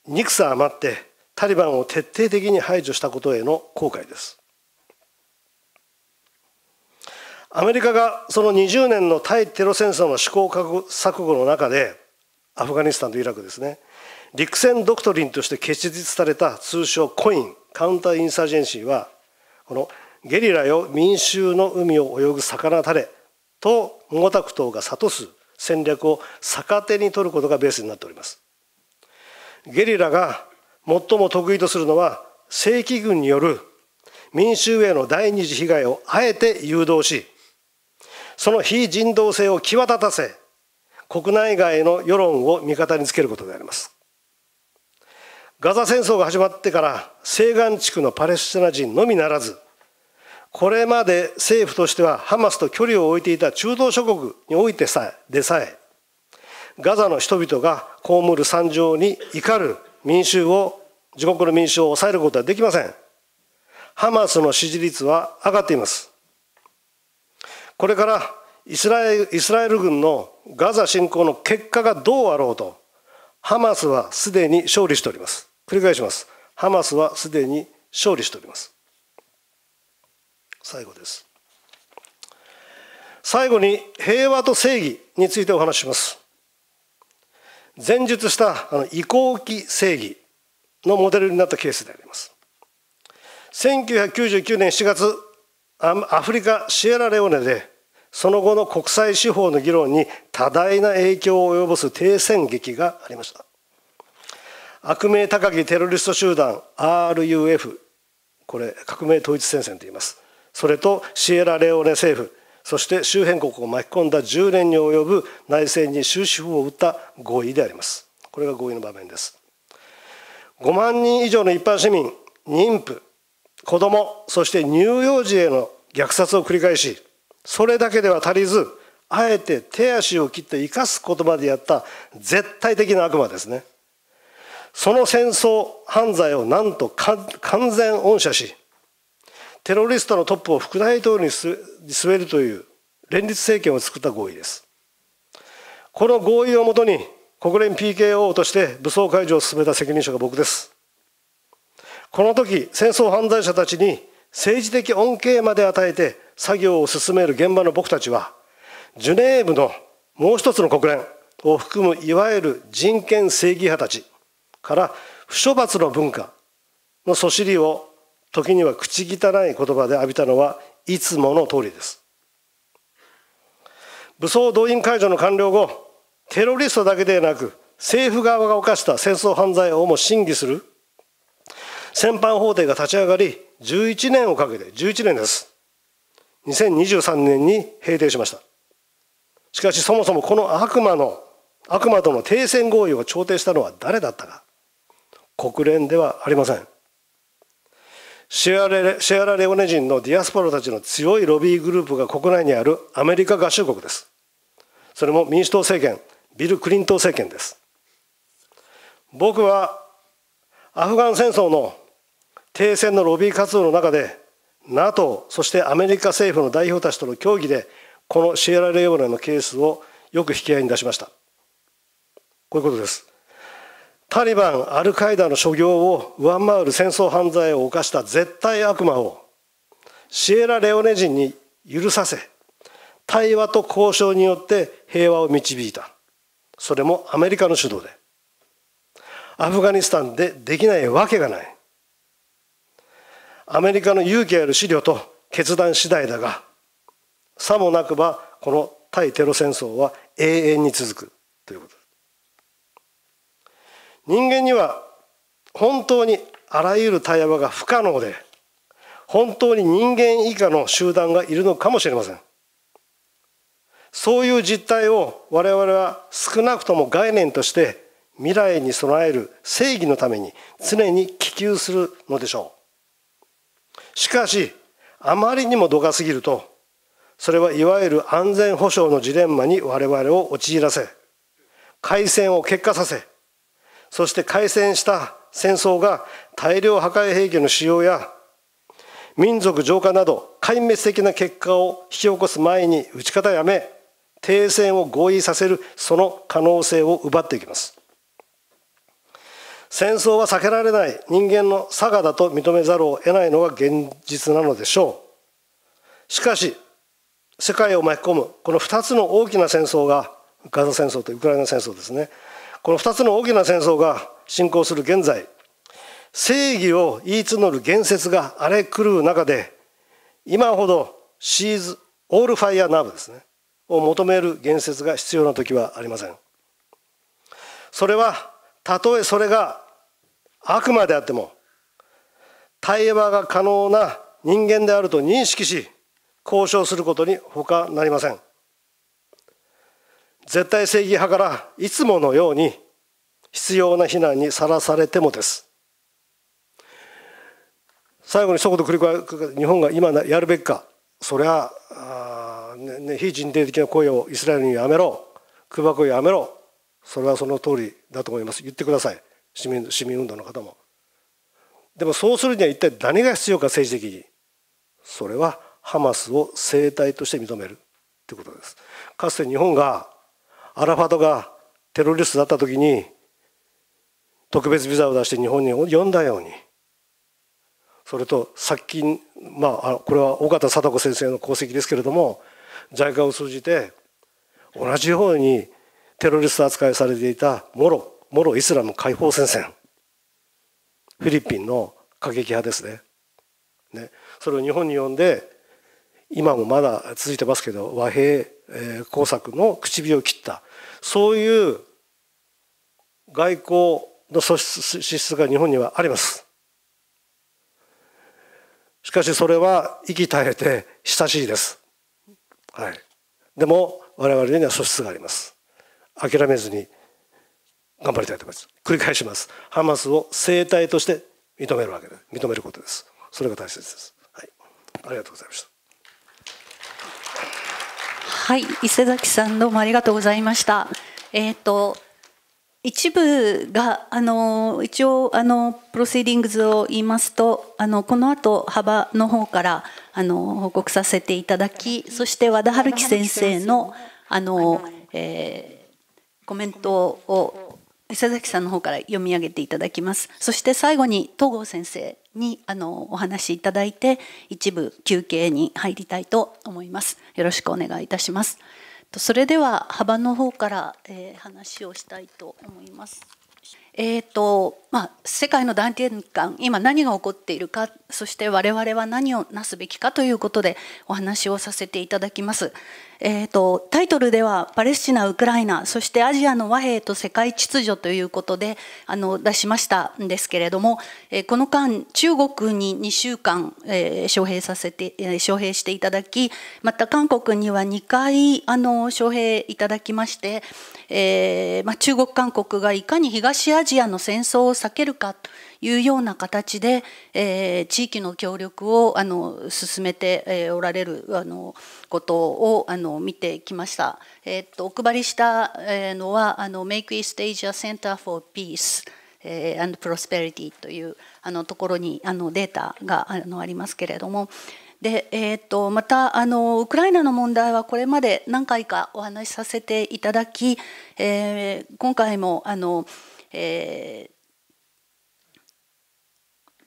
憎さ余ってタリバンを徹底的に排除したことへの後悔ですアメリカがその20年の対テロ戦争の試行錯誤の中でアフガニスタンとイラクですね陸戦ドクトリンとして結実された通称コインカウンターインサージェンシーはこのゲリラよ民衆の海を泳ぐ魚たれと毛沢東が諭す戦略を逆手に取ることがベースになっておりますゲリラが最も得意とするのは正規軍による民衆への第二次被害をあえて誘導しその非人道性を際立たせ国内外の世論を味方につけることでありますガザ戦争が始まってから西岸地区のパレスチナ人のみならずこれまで政府としてはハマスと距離を置いていた中東諸国においてさえでさえガザの人々が被る惨状に怒る民衆を自国の民衆を抑えることはできませんハマスの支持率は上がっていますこれからイスラエルイスラエル軍のガザ侵攻の結果がどうあろうとハマスはすでに勝利しております繰り返しますハマスはすでに勝利しております最後です最後に平和と正義についてお話しします前述したあの移行期正義のモデルになったケースであります1999年7月アフリカシエラレオネでその後の国際司法の議論に多大な影響を及ぼす停戦劇がありました悪名高きテロリスト集団 RUF これ革命統一戦線と言いますそれとシエラレオネ政府そして周辺国を巻き込んだ10年に及ぶ内戦に終止符を打った合意でありますこれが合意の場面です5万人以上の一般市民妊婦子どもそして乳幼児への虐殺を繰り返しそれだけでは足りずあえて手足を切って生かすことまでやった絶対的な悪魔ですねその戦争犯罪をなんと完全恩赦しテロリストのトップを副大統領に据えるという連立政権を作った合意ですこの合意をもとに国連 PKO として武装解除を進めた責任者が僕ですこの時戦争犯罪者たちに政治的恩恵まで与えて作業を進める現場の僕たちはジュネーブのもう一つの国連を含むいわゆる人権正義派たちから不処罰の文化のそしりを時には口汚い言葉で浴びたのはいつもの通りです武装動員解除の完了後テロリストだけでなく政府側が犯した戦争犯罪をも審議する戦犯法廷が立ち上がり11年をかけて11年です2023年に閉廷しましたしかしそもそもこの悪魔の悪魔との停戦合意を調停したのは誰だったか国連ではありませんシェアレシェアラレオネ人のディアスポラたちの強いロビーグループが国内にあるアメリカ合衆国ですそれも民主党政権ビル・クリントン政権です僕はアフガン戦争の停戦のロビー活動の中で NATO そしてアメリカ政府の代表たちとの協議でこのシェアラレオネのケースをよく引き合いに出しましたこういうことですタリバンアルカイダの所業を上回る戦争犯罪を犯した絶対悪魔をシエラレオネ人に許させ対話と交渉によって平和を導いたそれもアメリカの主導でアフガニスタンでできないわけがないアメリカの勇気ある資料と決断次第だがさもなくばこの対テロ戦争は永遠に続くということ人間には本当にあらゆる対話が不可能で本当に人間以下の集団がいるのかもしれませんそういう実態を我々は少なくとも概念として未来に備える正義のために常に希求するのでしょうしかしあまりにも度が過ぎるとそれはいわゆる安全保障のジレンマに我々を陥らせ改善を結果させそして開戦した戦争が大量破壊兵器の使用や民族浄化など壊滅的な結果を引き起こす前に打ち方やめ停戦を合意させるその可能性を奪っていきます戦争は避けられない人間の差がだと認めざるを得ないのが現実なのでしょうしかし世界を巻き込むこの2つの大きな戦争がガザ戦争とウクライナ戦争ですねこの2つの大きな戦争が進行する現在正義を言い募る言説が荒れ狂う中で今ほどシーズ・オール・ファイア・ナブですねを求める言説が必要な時はありませんそれはたとえそれが悪魔であっても対話が可能な人間であると認識し交渉することに他なりません絶対正義派からいつものように必要な非難にさらされてもです最後に一言繰り返す日本が今やるべきかそれはあ、ね非人道的な声をイスラエルにやめろ空爆をやめろそれはその通りだと思います言ってください市民市民運動の方もでもそうするには一体何が必要か政治的にそれはハマスを生体として認めるということですかつて日本がアラファトがテロリストだった時に特別ビザを出して日本に呼んだようにそれと殺菌まあこれは緒方貞子先生の功績ですけれども在韓を通じて同じようにテロリスト扱いされていたモロモロイスラム解放戦線フィリピンの過激派ですねねそれを日本に呼んで今もまだ続いてますけど和平工作の口火を切ったそういう外交の素質質が日本にはありますしかしそれは息絶えて親しいですはいでも我々には素質があります諦めずに頑張りたいと思います繰り返しますハマスを生態として認めるわけです。認めることですそれが大切です、はい、ありがとうございましたはい伊勢崎さんどうもありがとうございましたえー、と一部があの一応あのプロセディングズを言いますとあのこの後幅の方からあの報告させていただきそして和田春樹先生のあの、えー、コメントを伊佐崎さんの方から読み上げていただきますそして最後に東郷先生にあのお話しいただいて一部休憩に入りたいと思いますよろしくお願いいたします。とそれでは幅の方から、えー、話をしたいと思います。えーとまあ、世界の断転換今何が起こっているかそして我々は何をなすべきかということでお話をさせていただきます。えーと、タイトルでは「パレスチナ・ウクライナ」そして「アジアの和平と世界秩序」ということであの出しましたんですけれども、えー、この間中国に2週間、えー、招聘させて、えー、招聘していただきまた韓国には2回あの招聘いただきまして、えーまあ、中国韓国がいかに東アジアの戦争を避けるかというような形で、えー、地域の協力をあの進めて、えー、おられるあのことをあの見てきました。えー、っとお配りしたえのはあの Make East Asia Center for Peace and Prosperity というあのところにあのデータがあのありますけれども。で、えーと、とまたあのウクライナの問題はこれまで何回かお話しさせていただき、えー、今回もあの、えー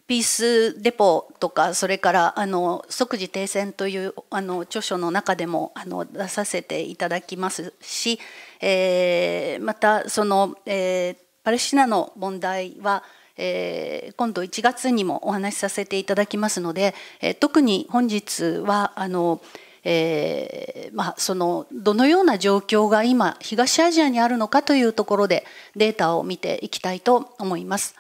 ピースデポとかそれからあの即時停戦というあの著書の中でもあの出させていただきますし、えー、またその、えー、パレスチナの問題は、えー、今度1月にもお話しさせていただきますので、えー、特に本日はあの、えーまあ、そのどのような状況が今東アジアにあるのかというところでデータを見ていきたいと思います。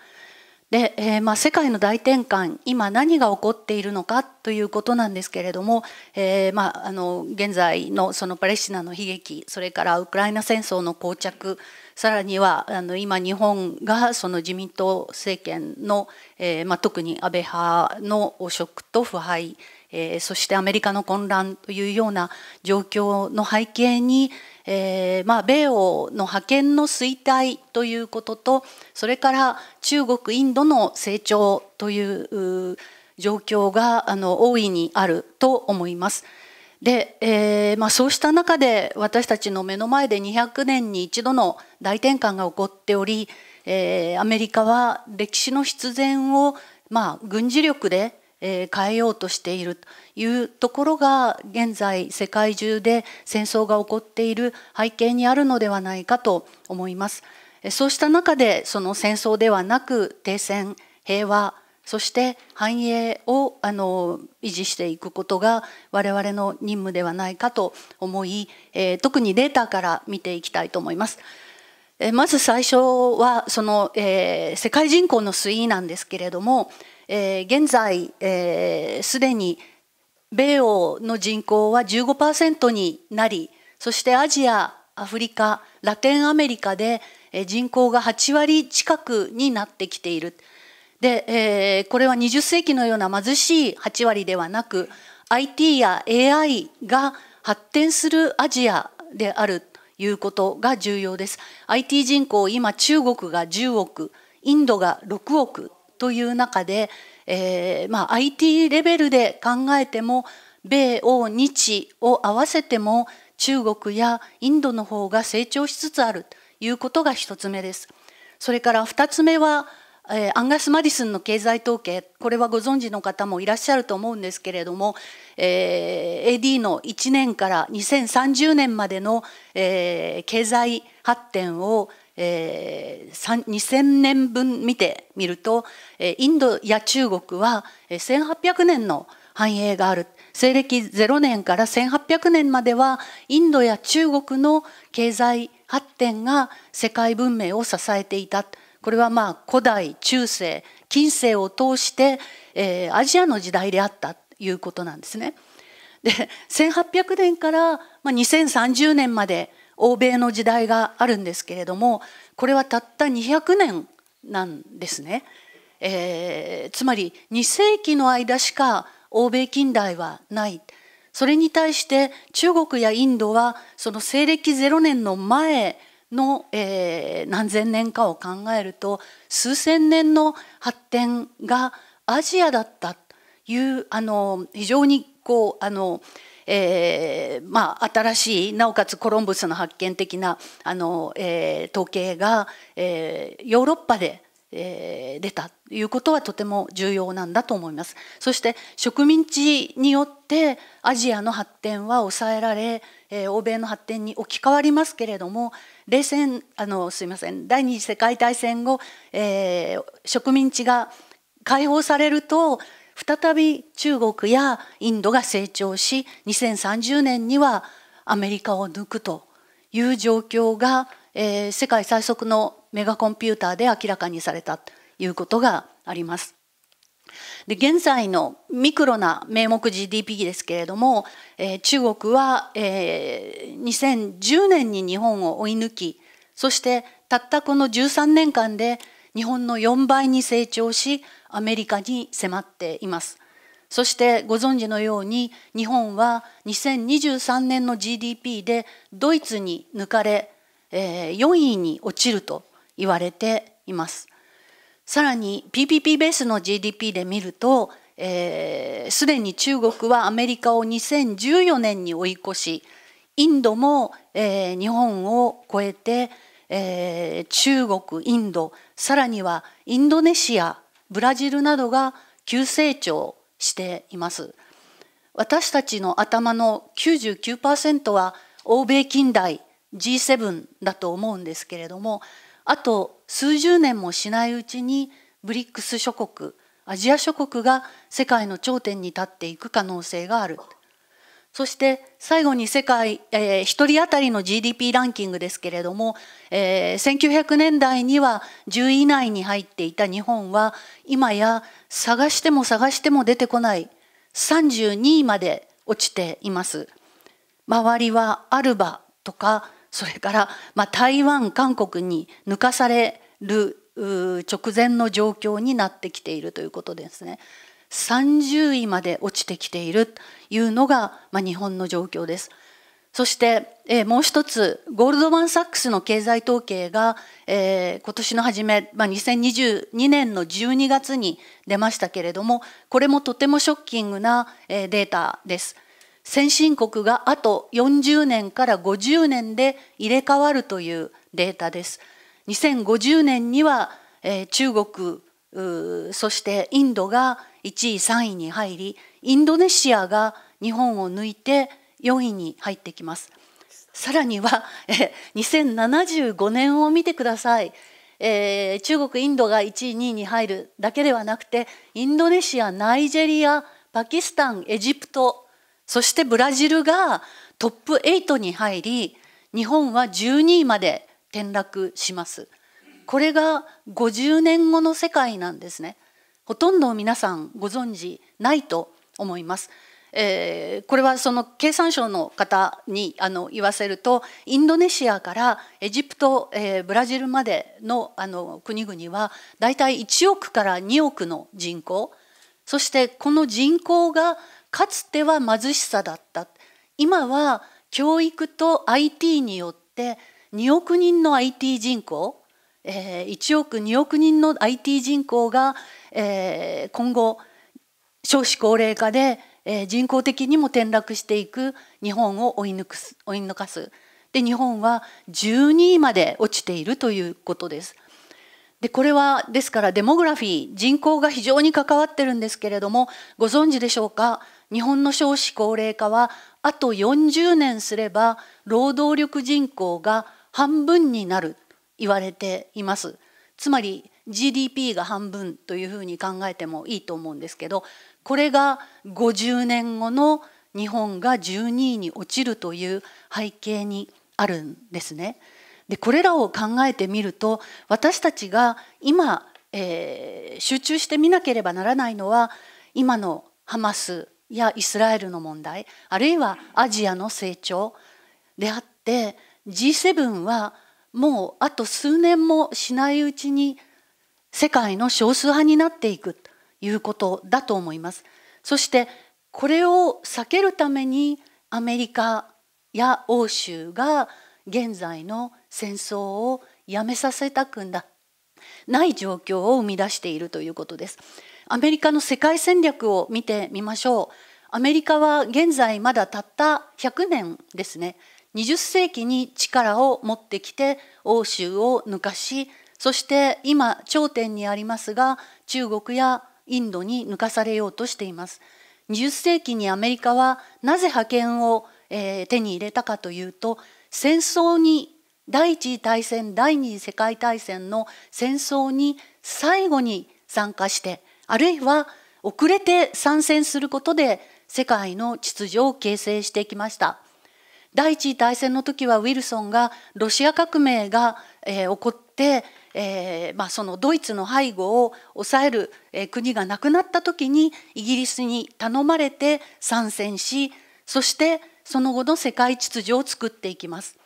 で、えー、まあ、世界の大転換今何が起こっているのかということなんですけれども、えー、まあ、あの現在のそのパレスチナの悲劇それからウクライナ戦争の膠着さらにはあの今日本がその自民党政権の、えー、まあ、特に安倍派の汚職と腐敗、えそしてアメリカの混乱というような状況の背景に、えー、まあ、米欧の覇権の衰退ということとそれから中国インドの成長という状況があの大いにあると思います。で、えーまあ、そうした中で私たちの目の前で200年に一度の大転換が起こっており、えー、アメリカは歴史の必然を、まあ、軍事力でえ変えようとしているというところが現在世界中で戦争が起こっている背景にあるのではないかと思います。そうした中でその戦争ではなく停戦平和そして繁栄をあの維持していくことが我々の任務ではないかと思い、え特にデータから見ていきたいと思います。えまず最初はその、えー、世界人口の推移なんですけれどもえー、現在すで、えー、に米欧の人口は15%になりそしてアジアアフリカラテンアメリカで人口が8割近くになってきているで、えー、これは20世紀のような貧しい8割ではなく IT や AI が発展するアジアであるということが重要です IT 人口今中国が10億インドが6億という中で、えーまあ、IT レベルで考えても米欧日を合わせても中国やインドの方が成長しつつあるということが1つ目です。それから2つ目はえー、アンガス・マディスンの経済統計これはご存知の方もいらっしゃると思うんですけれども、えー、AD の1年から2030年までの、えー、経済発展を、えー、2000年分見てみるとインドや中国は1800年の繁栄がある西暦0年から1800年まではインドや中国の経済発展が世界文明を支えていたこれはまあ古代中世近世を通して、えー、アジアの時代であったということなんですね。で1800年から、まあ、2030年まで欧米の時代があるんですけれどもこれはたった200年なんですね。えー、つまり2世紀の間しか欧米近代はないそれに対して中国やインドはその西暦0年の前の、えー、何千年かを考えると数千年の発展がアジアだったというあの非常にこうあの、えー、まあ、新しいなおかつコロンブスの発見的なあの、えー、統計が、えー、ヨーロッパでえー、出たということはとても重要なんだと思います。そして植民地によってアジアの発展は抑えられ、えー、欧米の発展に置き換わりますけれども冷戦あのすいません第二次世界大戦後、えー、植民地が解放されると再び中国やインドが成長し2030年にはアメリカを抜くという状況が、えー、世界最速のメガコンピューターで明らかにされたということがあります。で現在のミクロな名目 GDP ですけれども、えー、中国は、えー、2010年に日本を追い抜きそしてたったこの13年間で日本の4倍に成長しアメリカに迫っていますそしてご存知のように日本は2023年の GDP でドイツに抜かれ、え4位に落ちると言われていますさらに PPP ベースの GDP で見るとすで、えー、に中国はアメリカを2014年に追い越しインドも、えー、日本を超えて、えー、中国インドさらにはインドネシアブラジルなどが急成長しています私たちの頭の99%は欧米近代 G7 だと思うんですけれどもあと数十年もしないうちに BRICS 諸国アジア諸国が世界の頂点に立っていく可能性があるそして最後に世界、えー、1人当たりの GDP ランキングですけれども、えー、1900年代には10位以内に入っていた日本は今や探しても探しても出てこない32位まで落ちています。周りはアルバとかそれから、まあ、台湾韓国に抜かされる直前の状況になってきているということですね。30位まで落ちてきているというのが、まあ、日本の状況です。そして、えー、もう一つ、ゴールドマン・サックスの経済統計が、えー、今年の初め、まあ、2022年の12月に出ましたけれども、これもとてもショッキングな、えー、データです。先進国があと40年から50年で入れ替わるというデータです。2050年には、えー、中国そしてインドが1位3位に入りインドネシアが日本を抜いて4位に入ってきますさらにはえ2075年を見てください、えー、中国インドが1位2位に入るだけではなくてインドネシアナイジェリアパキスタンエジプトそしてブラジルがトップ8に入り日本は12位まで転落しますこれが50年後の世界なんですね。ほとんど皆さんご存知ないと思います。えー、これはその経産省の方にあの言わせるとインドネシアからエジプト、えー、ブラジルまでのあの国々は大体1億から2億の人口そしてこの人口がかつては貧しさだった今は教育と IT によって2億人の IT 人口えー、1億2億人の IT 人口が、えー、今後少子高齢化で、えー、人口的にも転落していく日本を追い抜くす追い抜かすで日本は12位まで落ちているということです。でこれはですからデモグラフィー人口が非常に関わってるんですけれどもご存知でしょうか日本の少子高齢化はあと40年すれば労働力人口が半分になる言われています。つまり GDP が半分というふうに考えてもいいと思うんですけどこれが50年後の日本が12位に落ちるという背景にあるんですね。でこれらを考えてみると私たちが今、えー、集中してみなければならないのは今のハマスやイスラエルの問題あるいはアジアの成長であって G7 はもうあと数年もしないうちに世界の少数派になっていくということだと思います。そしてこれを避けるためにアメリカや欧州が現在の戦争をやめさせたくんだない状況を生み出しているということです。アメリカの世界戦略を見てみましょう。アメリカは現在まだたった100年ですね。20世紀に力を持ってきて欧州を抜かしそして今頂点にありますが中国やインドに抜かされようとしています。20世紀にアメリカはなぜ覇権を、えー、手に入れたかというと戦争に第一次大戦第二次世界大戦の戦争に最後に参加してあるいは遅れて参戦することで世界の秩序を形成してきました。第一次大戦の時はウィルソンがロシア革命が、えー、起こって、えーまあ、そのドイツの背後を抑える、えー、国がなくなった時にイギリスに頼まれて参戦しそしてその後の世界秩序を作っていきます。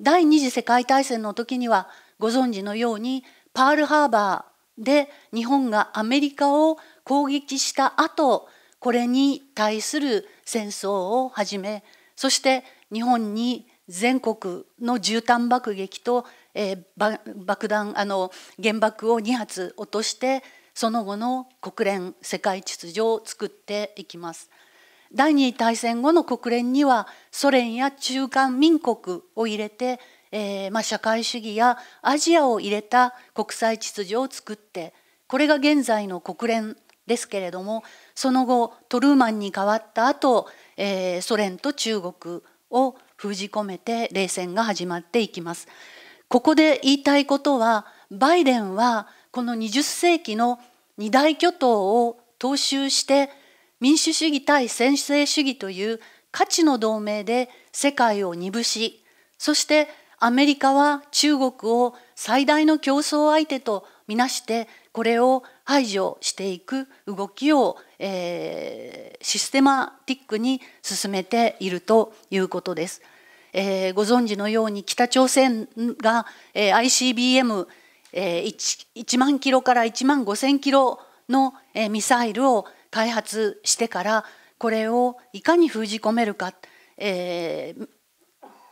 第二次世界大戦の時にはご存知のようにパールハーバーで日本がアメリカを攻撃した後これに対する戦争を始めそして日本に全国の絨毯爆撃と、えー、爆弾あの原爆を2発落としてその後の国連世界秩序を作っていきます。第二次大戦後の国連にはソ連や中間民国を入れて、えーまあ、社会主義やアジアを入れた国際秩序を作ってこれが現在の国連ですけれどもその後トルーマンに変わった後、えー、ソ連と中国を封じ込めて冷戦が始まっていきます。ここで言いたいことはバイデンはこの20世紀の二大巨頭を踏襲して民主主義対専制主義という価値の同盟で世界を二分しそしてアメリカは中国を最大の競争相手とみなしてこれを排除していく動きをえー、システマティックに進めているということです。えー、ご存知のように北朝鮮が、えー、ICBM1、えー、1, 万キロから1万5千キロの、えー、ミサイルを開発してからこれをいかに封じ込めるか、えー、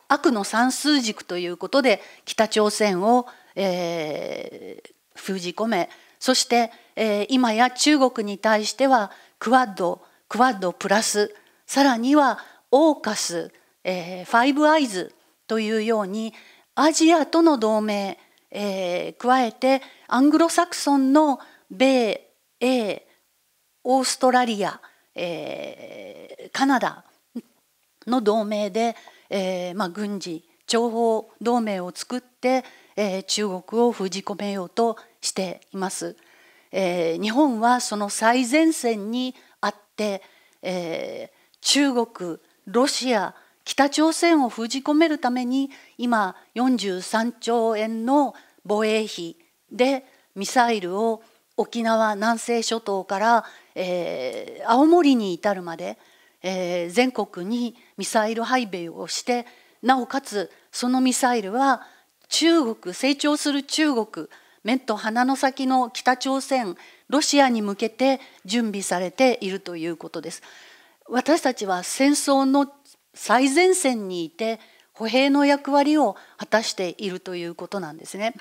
悪の算数軸ということで北朝鮮を、えー、封じ込めそして、えー、今や中国に対してはクワッドクワッドプラスさらにはオーカス、えー、ファイブアイズというようにアジアとの同盟、えー、加えてアングロサクソンの米英オーストラリア、えー、カナダの同盟で、えーまあ、軍事諜報同盟を作って、えー、中国を封じ込めようとしています。えー、日本はその最前線にあって、えー、中国ロシア北朝鮮を封じ込めるために今43兆円の防衛費でミサイルを沖縄南西諸島から、えー、青森に至るまで、えー、全国にミサイル配備をしてなおかつそのミサイルは中国成長する中国目と鼻の先の北朝鮮ロシアに向けて準備されているということです私たちは戦争の最前線にいて歩兵の役割を果たしているということなんですね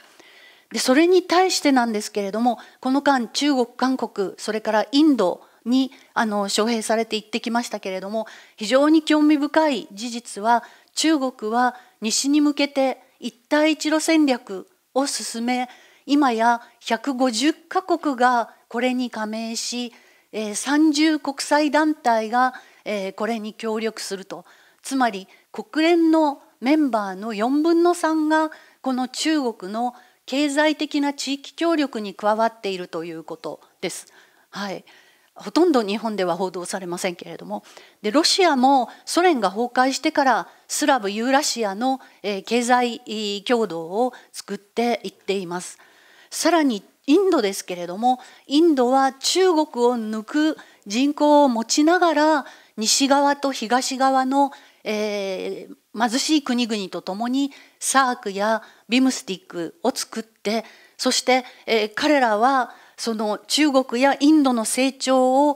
でそれに対してなんですけれどもこの間中国韓国それからインドにあの招聘されて行ってきましたけれども非常に興味深い事実は中国は西に向けて一帯一路戦略を進め今や150カ国がこれに加盟し、30国際団体が、これに協力するとつまり国連のメンバーの4分の3がこの中国の経済的な地域協力に加わっているということです。はい、ほとんど日本では報道されませんけれどもでロシアもソ連が崩壊してからスラブユーラシアの、経済共同を作っていっています。さらにインドですけれどもインドは中国を抜く人口を持ちながら西側と東側の、えー、貧しい国々とともにサークやビムスティックを作ってそして、えー、彼らはその中国やインドの成長を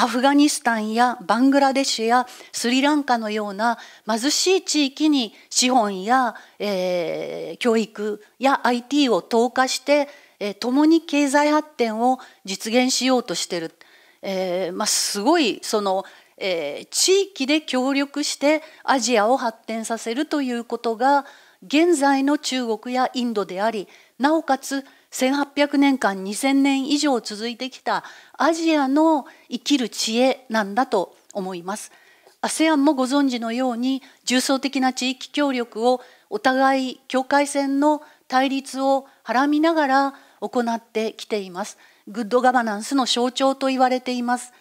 アフガニスタンやバングラデシュやスリランカのような貧しい地域に資本や、えー、教育や IT を投下して、えー、共に経済発展を実現しようとしてる、えーまあ、すごいその、えー、地域で協力してアジアを発展させるということが現在の中国やインドでありなおかつ1800年間2000年以上続いてきたアジアの生きる知恵なんだと思います。ASEAN もご存知のように重層的な地域協力をお互い境界線の対立をはらみながら行ってきています。グッドガバナンスの象徴と言われています。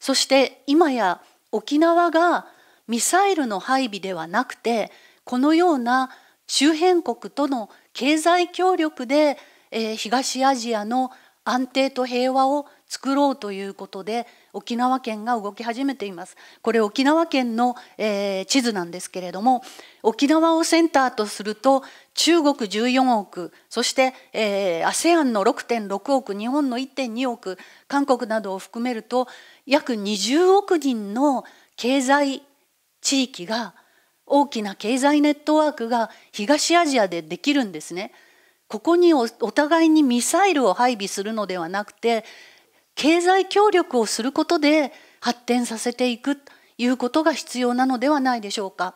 そして今や沖縄がミサイルの配備ではなくてこのような周辺国との経済協力でえー、東アジアの安定と平和を作ろうということで沖縄県が動き始めていますこれ沖縄県の、えー、地図なんですけれども沖縄をセンターとすると中国14億そして、えー、ASEAN の6.6億日本の1.2億韓国などを含めると約20億人の経済地域が大きな経済ネットワークが東アジアでできるんですね。ここにお互いにミサイルを配備するのではなくて経済協力をすることで発展させていくということが必要なのではないでしょうか。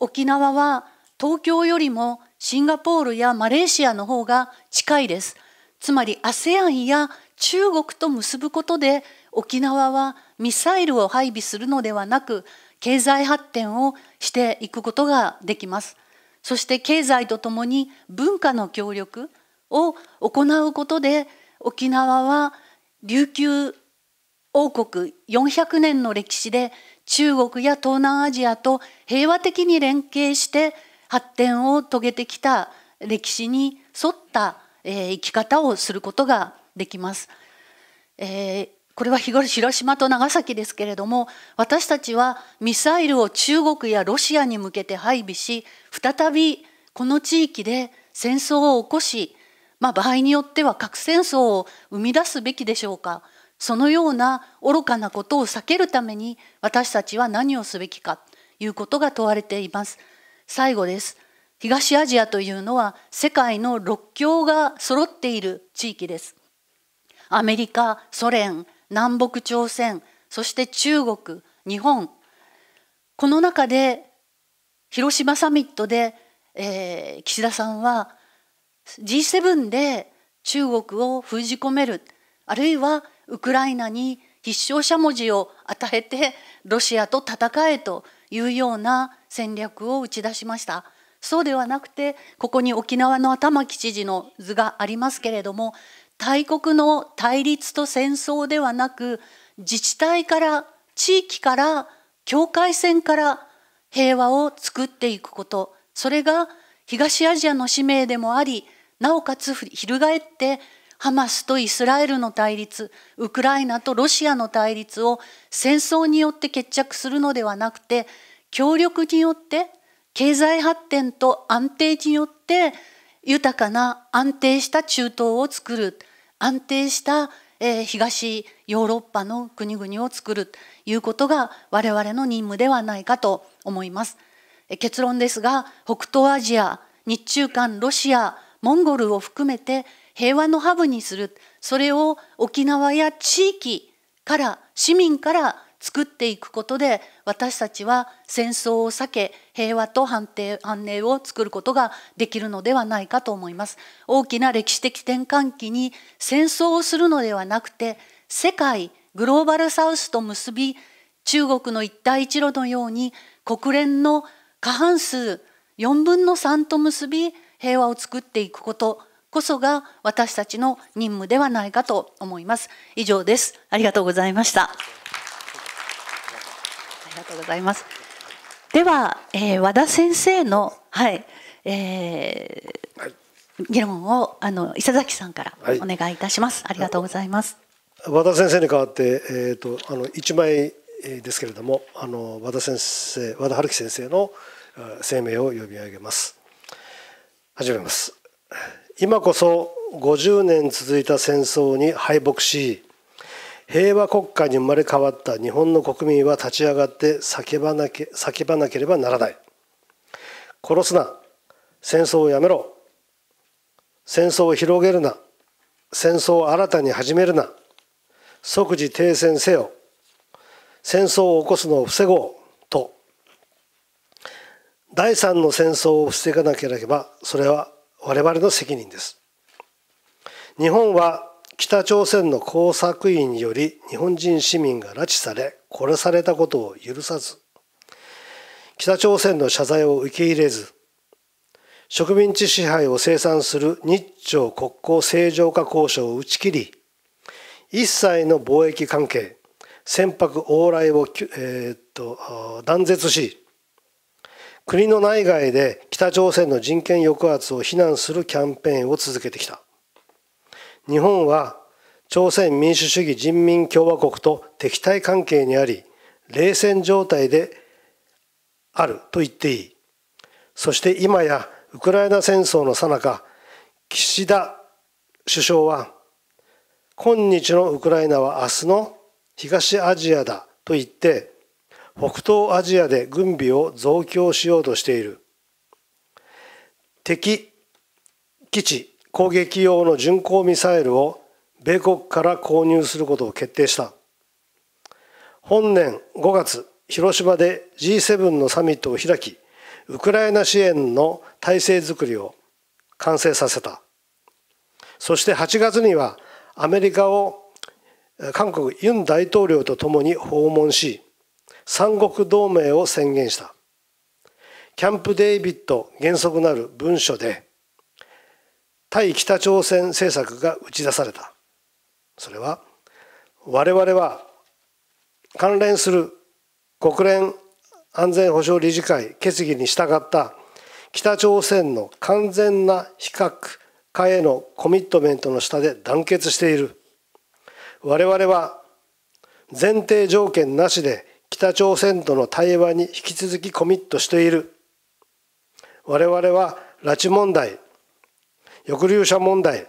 沖縄は東京よりもシンガポールやマレーシアの方が近いです。つまり ASEAN や中国と結ぶことで沖縄はミサイルを配備するのではなく経済発展をしていくことができます。そして経済とともに文化の協力を行うことで沖縄は琉球王国400年の歴史で中国や東南アジアと平和的に連携して発展を遂げてきた歴史に沿った、えー、生き方をすることができます。えー、これは広島と長崎ですけれども私たちはミサイルを中国やロシアに向けて配備し再びこの地域で戦争を起こし、まあ、場合によっては核戦争を生み出すべきでしょうかそのような愚かなことを避けるために私たちは何をすべきかということが問われています。最後です。東アジアというのは世界の6強が揃っている地域です。アメリカ、ソ連、南北朝鮮そして中国日本この中で広島サミットで、えー、岸田さんは G7 で中国を封じ込めるあるいはウクライナに必勝しゃもじを与えてロシアと戦えというような戦略を打ち出しましたそうではなくてここに沖縄の頭木知事の図がありますけれども大国の対立と戦争ではなく自治体から地域から境界線から平和を作っていくことそれが東アジアの使命でもありなおかつ翻ってハマスとイスラエルの対立ウクライナとロシアの対立を戦争によって決着するのではなくて協力によって経済発展と安定によって豊かな安定した中東を作る安定した東ヨーロッパの国々を作るということが我々の任務ではないかと思います結論ですが北東アジア日中間ロシアモンゴルを含めて平和のハブにするそれを沖縄や地域から市民から作っていくことで私たちは戦争を避け平和と繁栄を作ることができるのではないかと思います大きな歴史的転換期に戦争をするのではなくて世界グローバルサウスと結び中国の一帯一路のように国連の過半数4分の3と結び平和を作っていくことこそが私たちの任務ではないかと思います以上ですありがとうございましたありがとうございます。では、えー、和田先生の、はい、えー、議論をあの伊佐崎さんからお願いいたします。はい、ありがとうございます。和田先生に代わって、えっ、ー、とあの一枚ですけれども、あの和田先生、和田春樹先生の声明を読み上げます。始めます。今こそ50年続いた戦争に敗北し平和国家に生まれ変わった日本の国民は立ち上がって叫ばなけ叫ばなければならない殺すな戦争をやめろ戦争を広げるな戦争を新たに始めるな即時停戦せよ戦争を起こすのを防ごうと第三の戦争を防がなければそれは我々の責任です日本は北朝鮮の工作員により日本人市民が拉致され殺されたことを許さず北朝鮮の謝罪を受け入れず植民地支配を清算する日朝国交正常化交渉を打ち切り一切の貿易関係船舶往来を、えー、っと断絶し国の内外で北朝鮮の人権抑圧を非難するキャンペーンを続けてきた日本は朝鮮民主主義人民共和国と敵対関係にあり冷戦状態であると言っていいそして今やウクライナ戦争のさなか岸田首相は今日のウクライナは明日の東アジアだと言って北東アジアで軍備を増強しようとしている敵基地攻撃用の巡航ミサイルを米国から購入することを決定した本年5月広島で G7 のサミットを開きウクライナ支援の体制づくりを完成させたそして8月にはアメリカを韓国ユン大統領と共に訪問し三国同盟を宣言したキャンプ・デイビッド原則なる文書で対北朝鮮政策が打ち出されたそれは我々は関連する国連安全保障理事会決議に従った北朝鮮の完全な非核化へのコミットメントの下で団結している我々は前提条件なしで北朝鮮との対話に引き続きコミットしている我々は拉致問題抑留者問題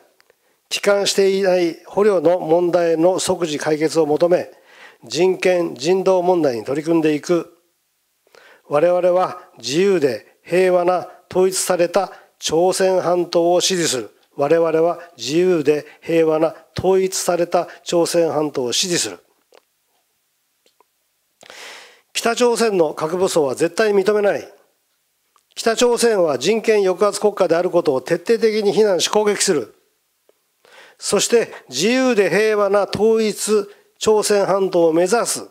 帰還していない捕虜の問題の即時解決を求め人権人道問題に取り組んでいく我々は自由で平和な統一された朝鮮半島を支持する我々は自由で平和な統一された朝鮮半島を支持する北朝鮮の核武装は絶対認めない北朝鮮は人権抑圧国家であることを徹底的に非難し攻撃する。そして自由で平和な統一朝鮮半島を目指す。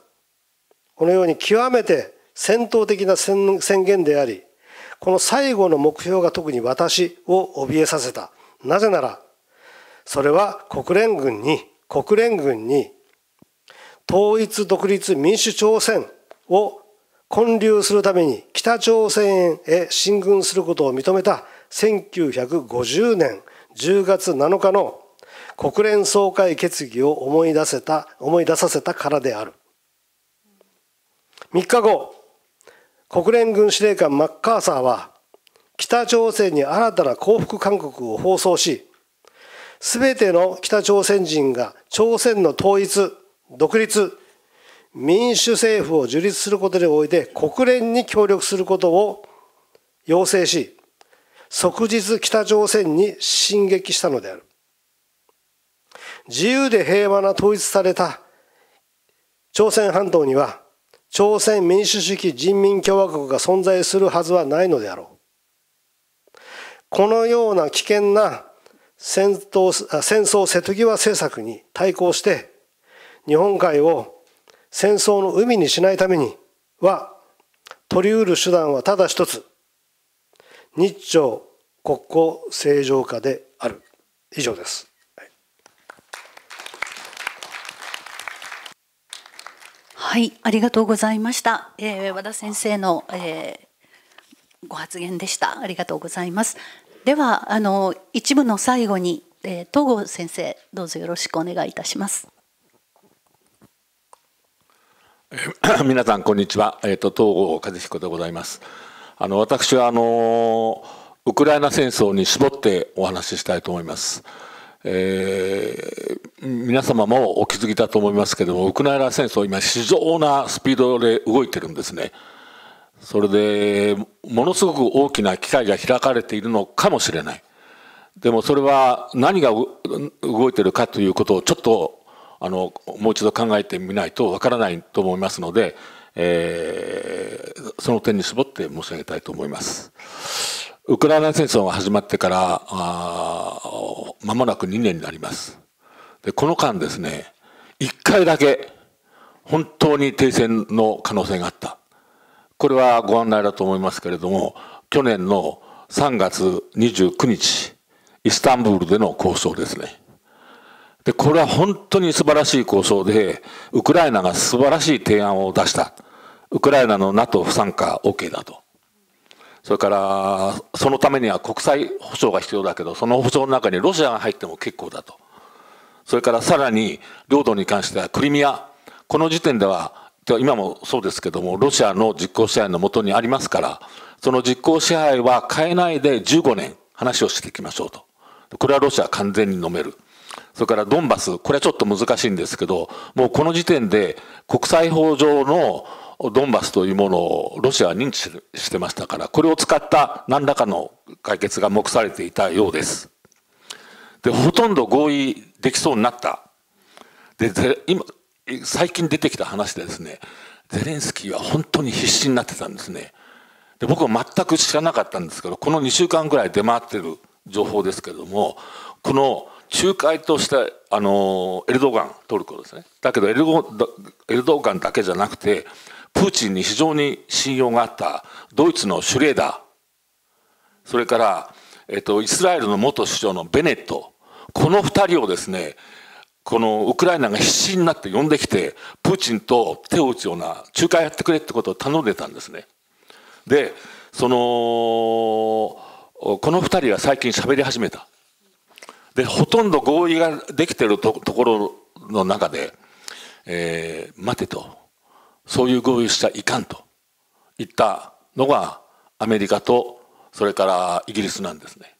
このように極めて戦闘的な宣言であり、この最後の目標が特に私を怯えさせた。なぜなら、それは国連軍に、国連軍に、統一独立民主朝鮮を建立するために北朝鮮へ進軍することを認めた1950年10月7日の国連総会決議を思い出せた思い出させたからである3日後国連軍司令官マッカーサーは北朝鮮に新たな降伏勧告を放送しすべての北朝鮮人が朝鮮の統一独立民主政府を樹立することにおいて国連に協力することを要請し即日北朝鮮に進撃したのである自由で平和な統一された朝鮮半島には朝鮮民主主義人民共和国が存在するはずはないのであろうこのような危険な戦闘戦争瀬戸際政策に対抗して日本海を戦争の海にしないためには取り得る手段はただ一つ日朝国交正常化である以上です。はい、ありがとうございました。えー、和田先生の、えー、ご発言でした。ありがとうございます。では、あの一部の最後に、えー、東郷先生どうぞよろしくお願いいたします。皆さんこんにちは、えーと、東郷和彦でございますあの私はあのウクライナ戦争に絞ってお話ししたいと思います、えー、皆様もお気づきだと思いますけどもウクライナ戦争今非常なスピードで動いてるんですねそれでものすごく大きな機会が開かれているのかもしれないでもそれは何が動いてるかということをちょっとあのもう一度考えてみないとわからないと思いますので、えー、その点に絞って申し上げたいと思います。ウクライナ戦争が始まってからまもなく2年になります。でこの間ですね1回だけ本当に停戦の可能性があった。これはご案内だと思いますけれども去年の3月29日イスタンブールでの交渉ですね。で、これは本当に素晴らしい構想で、ウクライナが素晴らしい提案を出した。ウクライナの NATO 不参加 OK だと。それから、そのためには国際保障が必要だけど、その保障の中にロシアが入っても結構だと。それからさらに、領土に関してはクリミア。この時点では、今もそうですけども、ロシアの実効支配のもとにありますから、その実効支配は変えないで15年話をしていきましょうと。これはロシア完全に飲める。それからドンバス、これはちょっと難しいんですけど、もうこの時点で国際法上のドンバスというものをロシアは認知してましたから、これを使った何らかの解決が目されていたようです。で、ほとんど合意できそうになった。で、今、最近出てきた話でですね、ゼレンスキーは本当に必死になってたんですね。で、僕は全く知らなかったんですけど、この2週間ぐらい出回ってる情報ですけれども、この仲介としてあのエルドガントルコですねだけどエルドガンだけじゃなくてプーチンに非常に信用があったドイツのシュレーダーそれから、えっと、イスラエルの元首相のベネットこの2人をですねこのウクライナが必死になって呼んできてプーチンと手を打つような仲介やってくれってことを頼んでたんですね。でそのこの2人が最近喋り始めた。でほとんど合意ができてるところの中で、えー、待てとそういう合意しちゃいかんと言ったのがアメリカとそれからイギリスなんですね。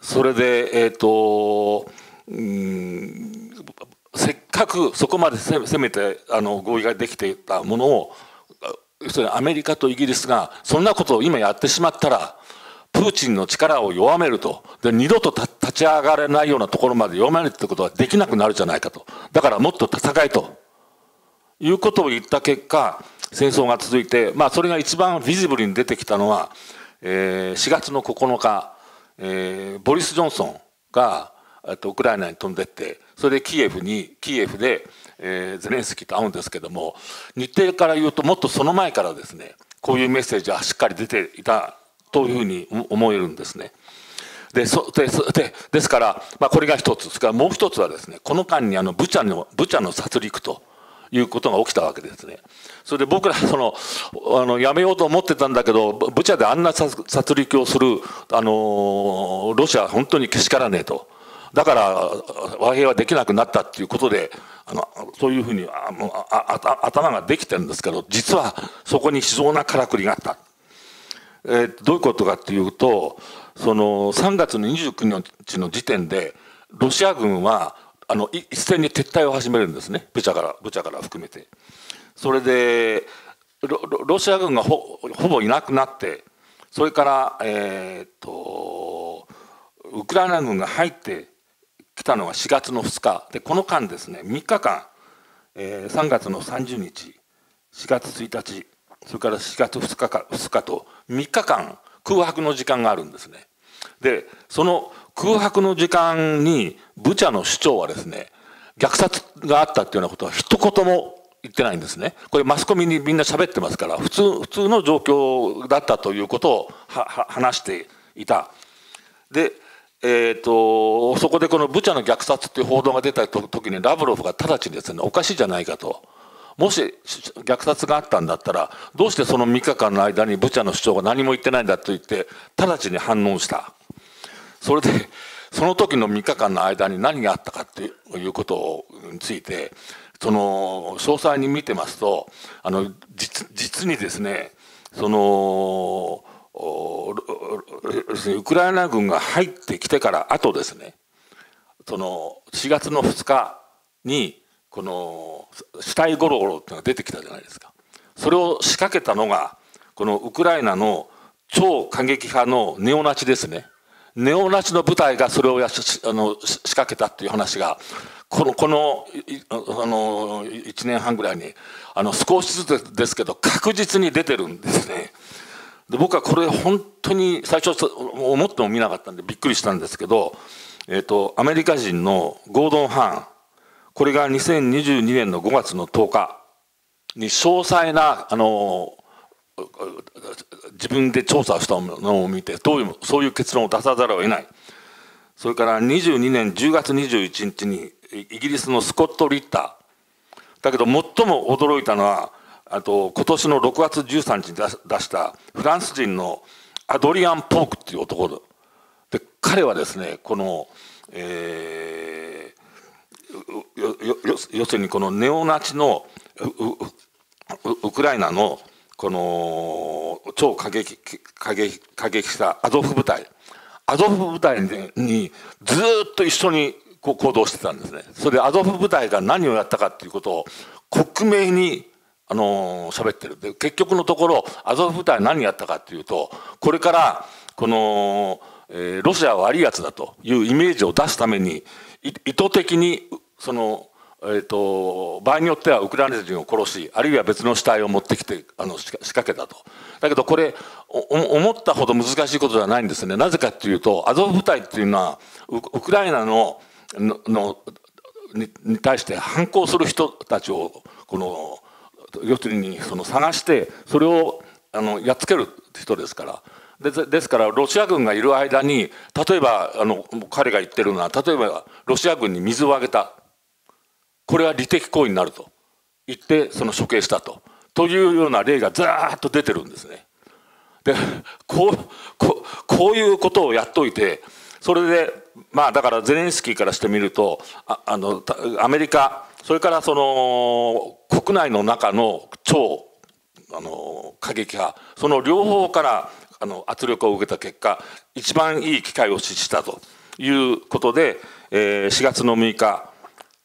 それで、えーとうんせっかくそこまでせめてあの合意ができていたものをアメリカとイギリスがそんなことを今やってしまったらプーチンの力を弱めるとで二度と立ち上がれないようなところまで弱めるってことはできなくなるじゃないかとだからもっと戦いということを言った結果戦争が続いて、まあ、それが一番ビジブルに出てきたのは、えー、4月の9日、えー、ボリス・ジョンソンがとウクライナに飛んでってそれでキエフにキエフで、えー、ゼレンスキーと会うんですけども日程から言うともっとその前からですねこういうメッセージはしっかり出ていたというふうに思えるんですね。でそででですから、まあ、これが一つそれからもう一つはですねこの間にあのブチャのブチャの殺戮ということが起きたわけですね。それで僕らそのあのやめようと思ってたんだけどブチャであんな殺戮をする、あのロシアは本当にけしからねえと。だから和平はできなくなったっていうことであのそういうふうにああ、頭ができてるんですけど実はそこに非常なからくりがあった。えー、どういうことかというとその3月の29日の時点でロシア軍はあの一斉に撤退を始めるんですねブチャからブチャから含めて。それでロシア軍がほぼいなくなってそれから、えーと、とウクライナ軍が入ってきたのが4月の2日でこの間ですね3日間、えー、3月の30日4月1日それから4月2日か2日と3日間空白の時間があるんですね。でその空白の時間にブチャの市長はですね虐殺があったっていうようなことは一言も言ってないんですね。これマスコミにみんな喋ってますから普通普通の状況だったということを話していた。でえーとそこでこのブチャの虐殺っていう報道が出た時にラブロフが直ちにですねおかしいじゃないかともし虐殺があったんだったら、どうしてその3日間の間にブチャの主張が何も言ってないんだと言って、直ちに反応した。それで、その時の3日間の間に何があったかっていうことについて、その詳細に見てますと、あの実実にですね、そのウクライナ軍が入ってきてから後ですね、その4月の2日にこの死体ゴロゴロってのが出てきたじゃないですかそれを仕掛けたのがこのウクライナの超過激派のネオナチですねネオナチの部隊がそれをやしあの仕掛けたっていう話がこのこのあの1年半ぐらいにあの少しずつですけど確実に出てるんですね。で僕はこれ本当に最初思ってもみなかったんでびっくりしたんですけど、えーと、アメリカ人のゴードン・ハン、これが2022年の5月の10日に詳細なあの自分で調査したのを見てどういうそういう結論を出さざるを得ないそれから22年10月21日にイギリスのスコット・リッターだけど最も驚いたのはあと今年の6月13日に出したフランス人のアドリアン・ポークっていう男で彼はですねこの、えー要するにこのネオナチのウクライナのこの超過激過激過激したアゾフ部隊アゾフ部隊にずっと一緒にこう行動してたんですねそれでアゾフ部隊が何をやったかっていうことを克明にあの喋ってるで結局のところアゾフ部隊何やったかっていうとこれからこの、えー、ロシアは悪いやつだというイメージを出すために意図的にその、えーと、場合によってはウクライナ人を殺しあるいは別の死体を持ってきてあの仕掛けたとだけどこれ思ったほど難しいことではないんですねなぜかっていうとアゾフ部隊っていうのはウクライナののに対して反抗する人たちをこの要するにその探してそれをあのやっつける人ですからでですからロシア軍がいる間に例えばあの彼が言ってるのは例えばロシア軍に水をあげたこれは利的行為になると言ってその処刑したとというような例がずーっと出てるんですね。でこうここういうことをやっといてそれでまあだからゼレンスキーからしてみるとああのアメリカそれからその国内の中の超あの過激派その両方からあの圧力を受けた結果一番いい機会を失したということで、えー、4月の6日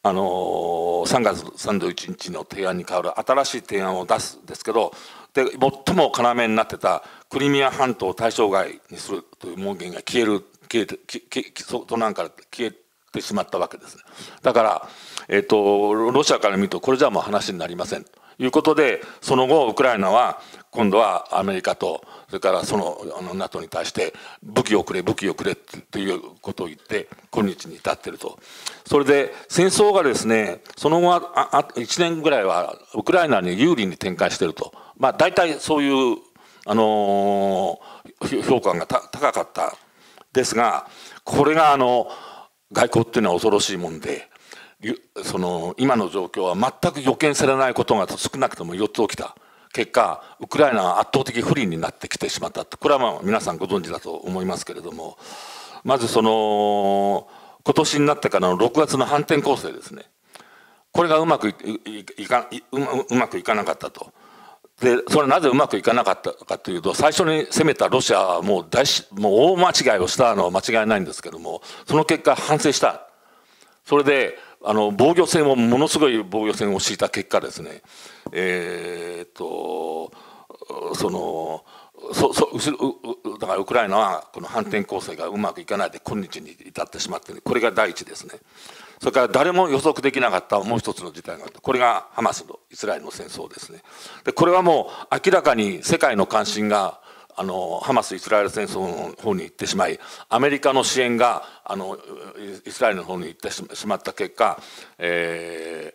あの3月31日の提案に代わる新しい提案を出すんですけどで最も要になってたクリミア半島を対象外にするという文言が消える消えて消えなんか消えてしまったわけです、ね、だから、えーと、とロシアから見るとこれじゃもう話になりませんいうことでその後ウクライナは今度はアメリカとそれからそのあの NATO に対して武器をくれ武器をくれということを言って今日に至っているとそれで戦争がですねその後ああ1年ぐらいはウクライナに有利に展開しているとまあ大体そういうあのー、評価が高かったですがこれがあの外交っていうのは恐ろしいもんでその今の状況は全く予見されないことが少なくとも4つ起きた結果ウクライナは圧倒的不利になってきてしまったこれはまあ皆さんご存知だと思いますけれどもまずその今年になってからの6月の反転攻勢ですねこれがうまくいかうまくいかなかったと。でそれはなぜうまくいかなかったかというと最初に攻めたロシアはもう大もう大間違いをしたのは間違いないんですけどもその結果反省したそれであの防御戦をものすごい防御戦を敷いた結果ですねえー、っとそのそそだからウクライナはこの反転攻勢がうまくいかないで今日に至ってしまってこれが第一ですねそれから誰も予測できなかったもう一つの事態があってこれがハマスとイスラエルの戦争ですねでこれはもう明らかに世界の関心があのハマス・イスラエル戦争の方に行ってしまいアメリカの支援があのイスラエルの方に行ってしまった結果、え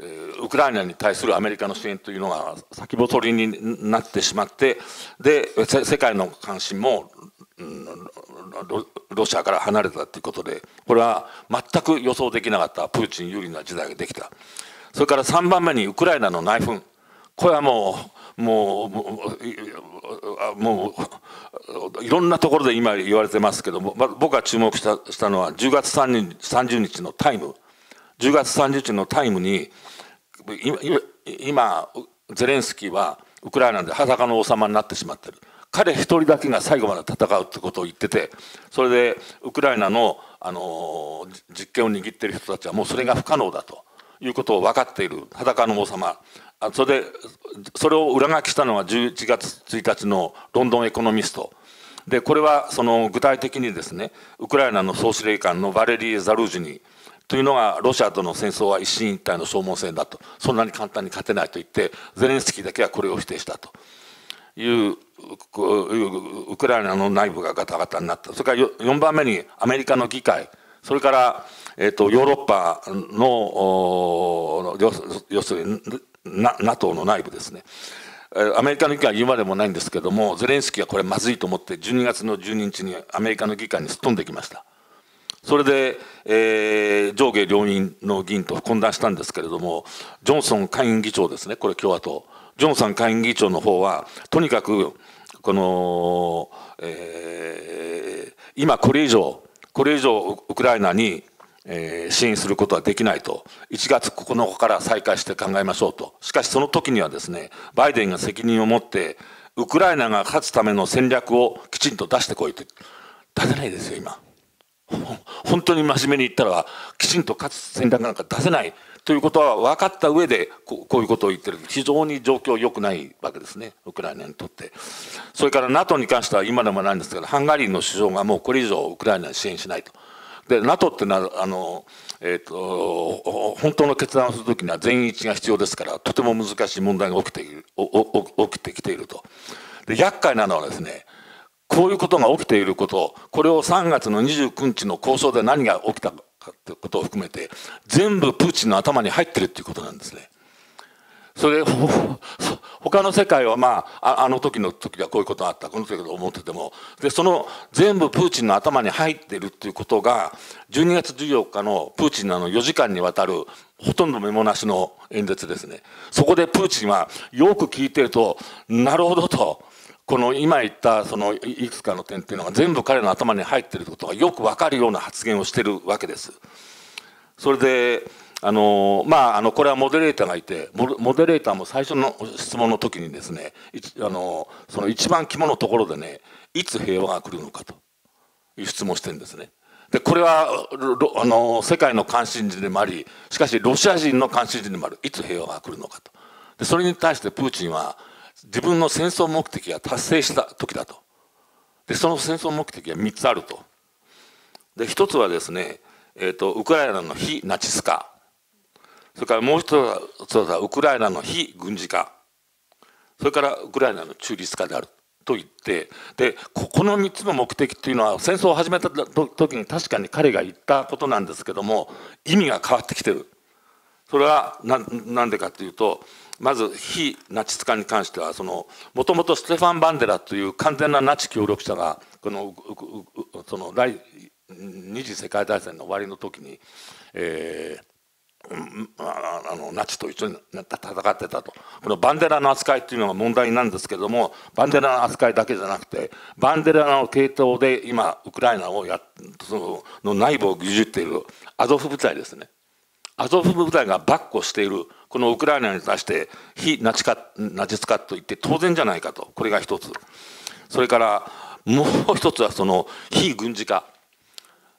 ー、ウクライナに対するアメリカの支援というのが先細りになってしまってで世界の関心もロシアから離れたということでこれは全く予想できなかったプーチン有利な時代ができたそれから3番目にウクライナの内紛これはもうもうもういろんなところで今言われてますけども僕が注目したしたのは10月30日のタイム10月30日のタイムに今ゼレンスキーはウクライナで裸の王様になってしまってる彼一人だけが最後まで戦うってことを言っててそれでウクライナのあの実権を握ってる人たちはもうそれが不可能だということを分かっている裸の王様それでそれを裏書きしたのは11月1日のロンドンエコノミストでこれはその具体的にですねウクライナの総司令官のバレリー・ザルージニというのがロシアとの戦争は一進一退の消耗戦だとそんなに簡単に勝てないと言ってゼレンスキーだけはこれを否定したというウクライナの内部がガタガタになったそれから4番目にアメリカの議会それから、えーと、ヨーロッパの要するに NATO の内部ですねアメリカの議会は言うまでもないんですけどもゼレンスキーはこれまずいと思って12月の12日にアメリカの議会にすっ飛んできましたそれで、えー、上下両院の議員と懇談したんですけれどもジョンソン下院議長ですねこれ共和党ジョンソン下院議長の方はとにかくこの、えー、今これ以上これ以上ウクライナにえー、支援することはできないと、1月9日から再開して考えましょうと。しかしその時にはですね、バイデンが責任を持って、ウクライナが勝つための戦略をきちんと出してこいと。出せないですよ、今。本当に真面目に言ったら、きちんと勝つ戦略なんか出せないということは分かった上でこ、こういうことを言ってる。非常に状況良くないわけですね、ウクライナにとって。それから NATO に関しては今でもないんですけど、ハンガリーの首相がもうこれ以上ウクライナに支援しないと。で NATO ってのはあの、えーと、本当の決断をするときには全員一致が必要ですからとても難しい問題が起きている起きてきていると。で厄介なのはですねこういうことが起きていることこれを3月の29日の構想で何が起きたかということを含めて全部プーチンの頭に入ってるっていうことなんですね。それ 他の世界はまああの時の時はこういうことがあったこの時と思っててもでその全部プーチンの頭に入ってるっていうことが12月14日のプーチンの4時間にわたるほとんどメモなしの演説ですねそこでプーチンはよく聞いてるとなるほどとこの今言ったそのいくつかの点っていうのが全部彼の頭に入ってることがよくわかるような発言をしてるわけです。それであのまあ、あのこれはモデレーターがいてモデレーターも最初の質問の時にですねあのその一番肝のところでねいつ平和が来るのかという質問してるんですね。でこれはあの世界の関心事でもありしかしロシア人の関心事でもあるいつ平和が来るのかとでそれに対してプーチンは自分の戦争目的が達成した時だとでその戦争目的は3つあるとで1つはですね、えーと、とウクライナの非ナチス化それからもう一つはウクライナの非軍事化それからウクライナの中立化であると言ってでここの3つの目的というのは戦争を始めた時に確かに彼が言ったことなんですけども意味が変わってきてるそれは何でかというとまず非ナチス化に関してはもともとステファン・バンデラという完全なナチ協力者がこのその第二次世界大戦の終わりの時に、えー、あのナチと一緒に戦ってたとこのバンデラの扱いっていうのが問題なんですけどもバンデラの扱いだけじゃなくてバンデラの系統で今ウクライナをやそのの内部を牛耳っているアゾフ部隊ですねアゾフ部隊が跋扈しているこのウクライナに対して非ナチ化ナチス化と言って当然じゃないかとこれが一つそれからもう一つはその非軍事化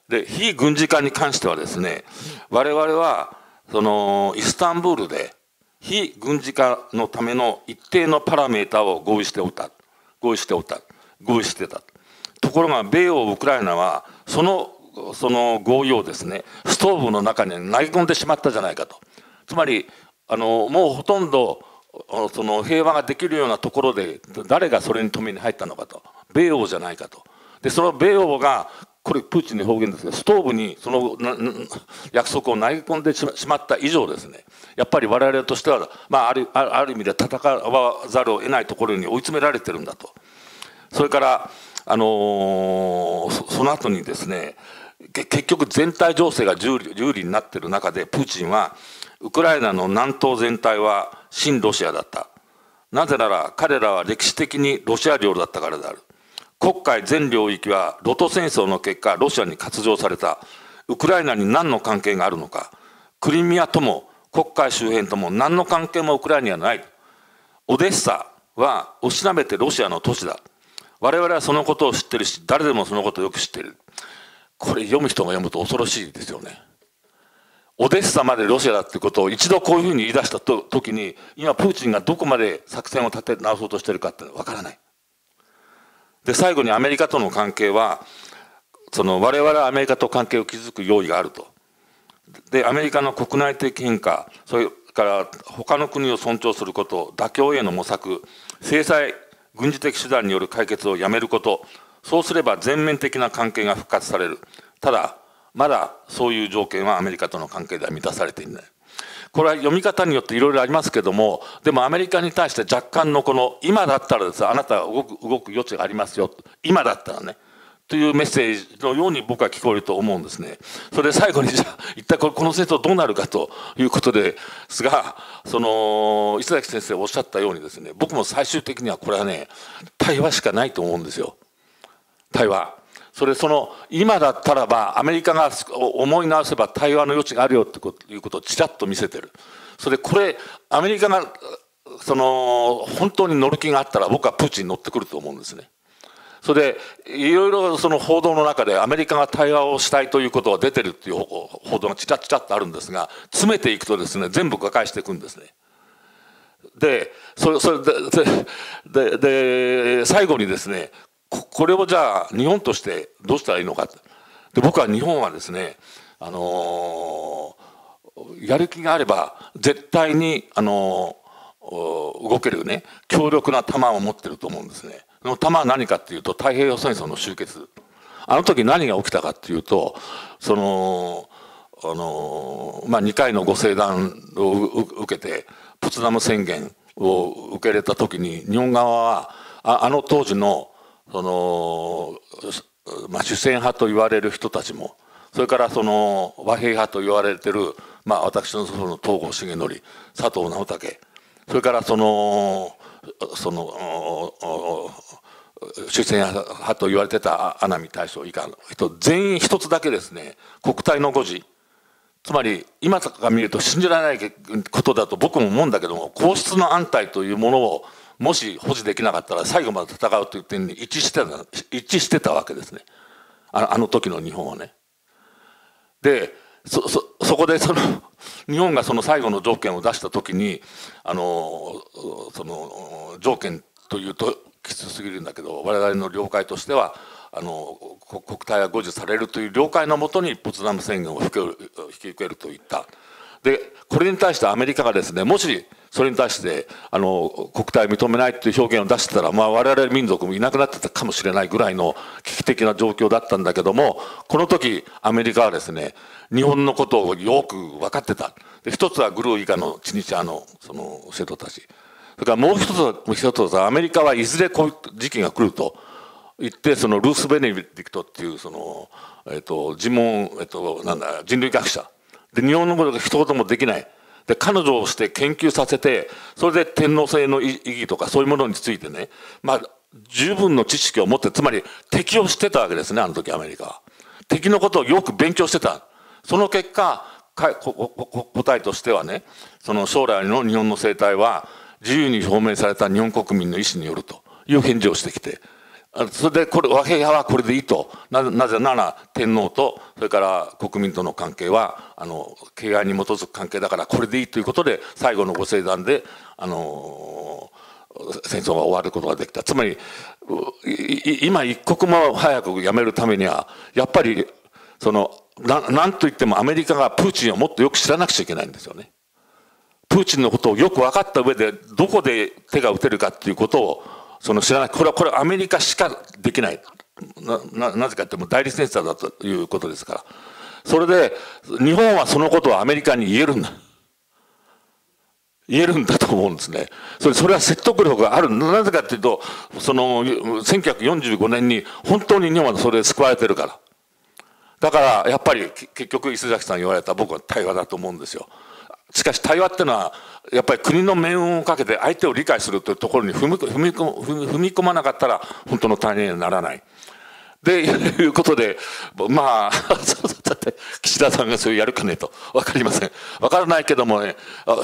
で非軍事化に関してはですね我々はそのイスタンブールで非軍事化のための一定のパラメーターを合意しておった合意しておった合意してたところが米欧ウクライナはそのその合意をですねストーブの中に投げ込んでしまったじゃないかとつまりあのもうほとんどその平和ができるようなところで誰がそれに止めに入ったのかと米欧じゃないかとでその米欧がこれプーチンの表現ですが、ストーブにその約束を投げ込んでしまった以上ですね、やっぱり我々としては、まあ、あるある意味で戦わざるを得ないところに追い詰められてるんだと。それから、あのー、その後にですね、結局全体情勢が有利になってる中で、プーチンは、ウクライナの南東全体は親ロシアだった。なぜなら彼らは歴史的にロシア領だったからである。黒海全領域はロト戦争の結果ロシアに割譲されたウクライナに何の関係があるのかクリミアとも黒海周辺とも何の関係もウクライナにはないオデッサはおしなべてロシアの都市だ我々はそのことを知ってるし誰でもそのことをよく知ってるこれ読む人が読むと恐ろしいですよねオデッサまでロシアだってことを一度こういうふうに言い出したと時に今プーチンがどこまで作戦を立て直そうとしてるかって分からないで、最後にアメリカとの関係は、その我々はアメリカと関係を築く用意があると。で、アメリカの国内的変化、それから他の国を尊重すること、妥協への模索、制裁、軍事的手段による解決をやめること、そうすれば全面的な関係が復活される。ただ、まだそういう条件はアメリカとの関係では満たされていない。これは読み方によっていろいろありますけどもでもアメリカに対して若干のこの今だったらですあなたは動く動く余地がありますよ今だったらねというメッセージのように僕は聞こえると思うんですね。それで最後にじゃあ一体この戦争どうなるかということですがその石崎先生おっしゃったようにですね僕も最終的にはこれはね対話しかないと思うんですよ。対話。それその今だったらばアメリカが思い直せば対話の余地があるよということをちらっと見せてるそれこれアメリカがその本当に乗る気があったら僕はプーチンに乗ってくると思うんですね。それでいろいろその報道の中でアメリカが対話をしたいということが出てるっていう報道がちらちらっとあるんですが詰めていくとですね全部瓦解していくんですね。でそれそれででで最後にですねこれをじゃあ日本としてどうしたらいいのかで僕は日本はですね、あのー、やる気があれば絶対に、あのー、動けるね強力な弾を持ってると思うんですね。その弾は何かっていうと太平洋戦争の終結あの時何が起きたかっていうとそのあのー、まあ、2回のご聖団を受けてポツダム宣言を受け入れた時に日本側はあの当時のその、まあ、主戦派と言われる人たちもそれからその和平派と言われてる、まあ、私の祖父の東郷重則佐藤直武それからそのその主戦派と言われてた阿南大将以下の人全員一つだけですね国体の誤字つまり今から見ると信じられないことだと僕も思うんだけども皇室の安泰というものをもし保持できなかったら最後まで戦うという点に一致してた一致してたわけですねあのあの時の日本はね。でそそそこで その日本がその最後の条件を出した時にあのその条件というときつすぎるんだけど我々の了解としてはあの国体は護持されるという了解のもとにポツダム宣言を引き受けるといった。でこれに対してアメリカがですねもしそれに対して、あの、国体認めないという表現を出してたら、まあ我々民族もいなくなってたかもしれないぐらいの危機的な状況だったんだけども、この時アメリカはですね、日本のことをよく分かってた。で一つはグルー以下のチニチャーのその生徒たち。それからもう一つ、一つはアメリカはいずれこういう時期が来ると言って、そのルース・ベネディクトっていうその、えっと、尋問、えっと、なんだ、人類学者。で、日本のことが一言もできない。で彼女をして研究させてそれで天皇制の意義とかそういうものについてね、まあ、十分の知識を持ってつまり敵をしてたわけですねあの時アメリカは。敵のことをよく勉強してた。その結果答えとしてはねその将来の日本の生態は自由に表明された日本国民の意思によるという返事をしてきてそれでこれ和平派はこれでいいとなぜなら天皇とそれから国民との関係はあの敬愛に基づく関係だからこれでいいということで最後のご聖断であの戦争が終わることができたつまり今一刻も早くやめるためにはやっぱりそのなんといってもアメリカがプーチンをもっとよく知らなくちゃいけないんですよね。プーチンのことをよく分かった上でどこで手が打てるかということをその知らない、これは、これはアメリカしかできない。な、な、なぜかっても代理センサーだということですから。それで、日本はそのことをアメリカに言えるんだ。言えるんだと思うんですね。それ、それは説得力がある。なぜかっていうと、その、1945年に本当に日本はそれで救われてるから。だから、やっぱり結局、伊勢崎さん言われた僕は対話だと思うんですよ。しかし対話っていうのは、やっぱり国の命運をかけて相手を理解するというところに踏み踏み踏み込まなかったら本当の対面にならない。で、いうことで、まあ、だって岸田さんがそうやるかねと、わかりません。わからないけどもね、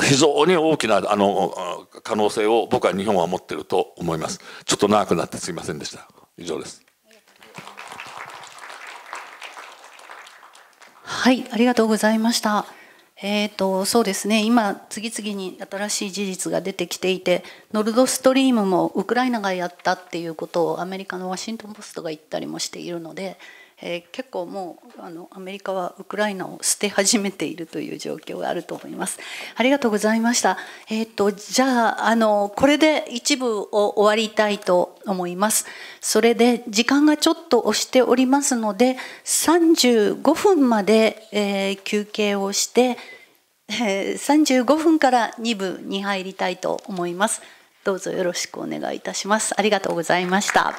非常に大きな、あの、可能性を僕は日本は持ってると思います。ちょっと長くなってすいませんでした。以上です。はい、ありがとうございました。えーと、そうですね今次々に新しい事実が出てきていてノルドストリームもウクライナがやったっていうことをアメリカのワシントン・ポストが言ったりもしているのでえー、結構もうあのアメリカはウクライナを捨て始めているという状況があると思います。ありがとうございました。えー、とじゃああのこれで一部を終わりたいと思います。それで時間がちょっと押しておりますので35分まで、えー、休憩をして、えー、35分から2部に入りたいと思います。どうぞよろしくお願いいたします。ありがとうございました。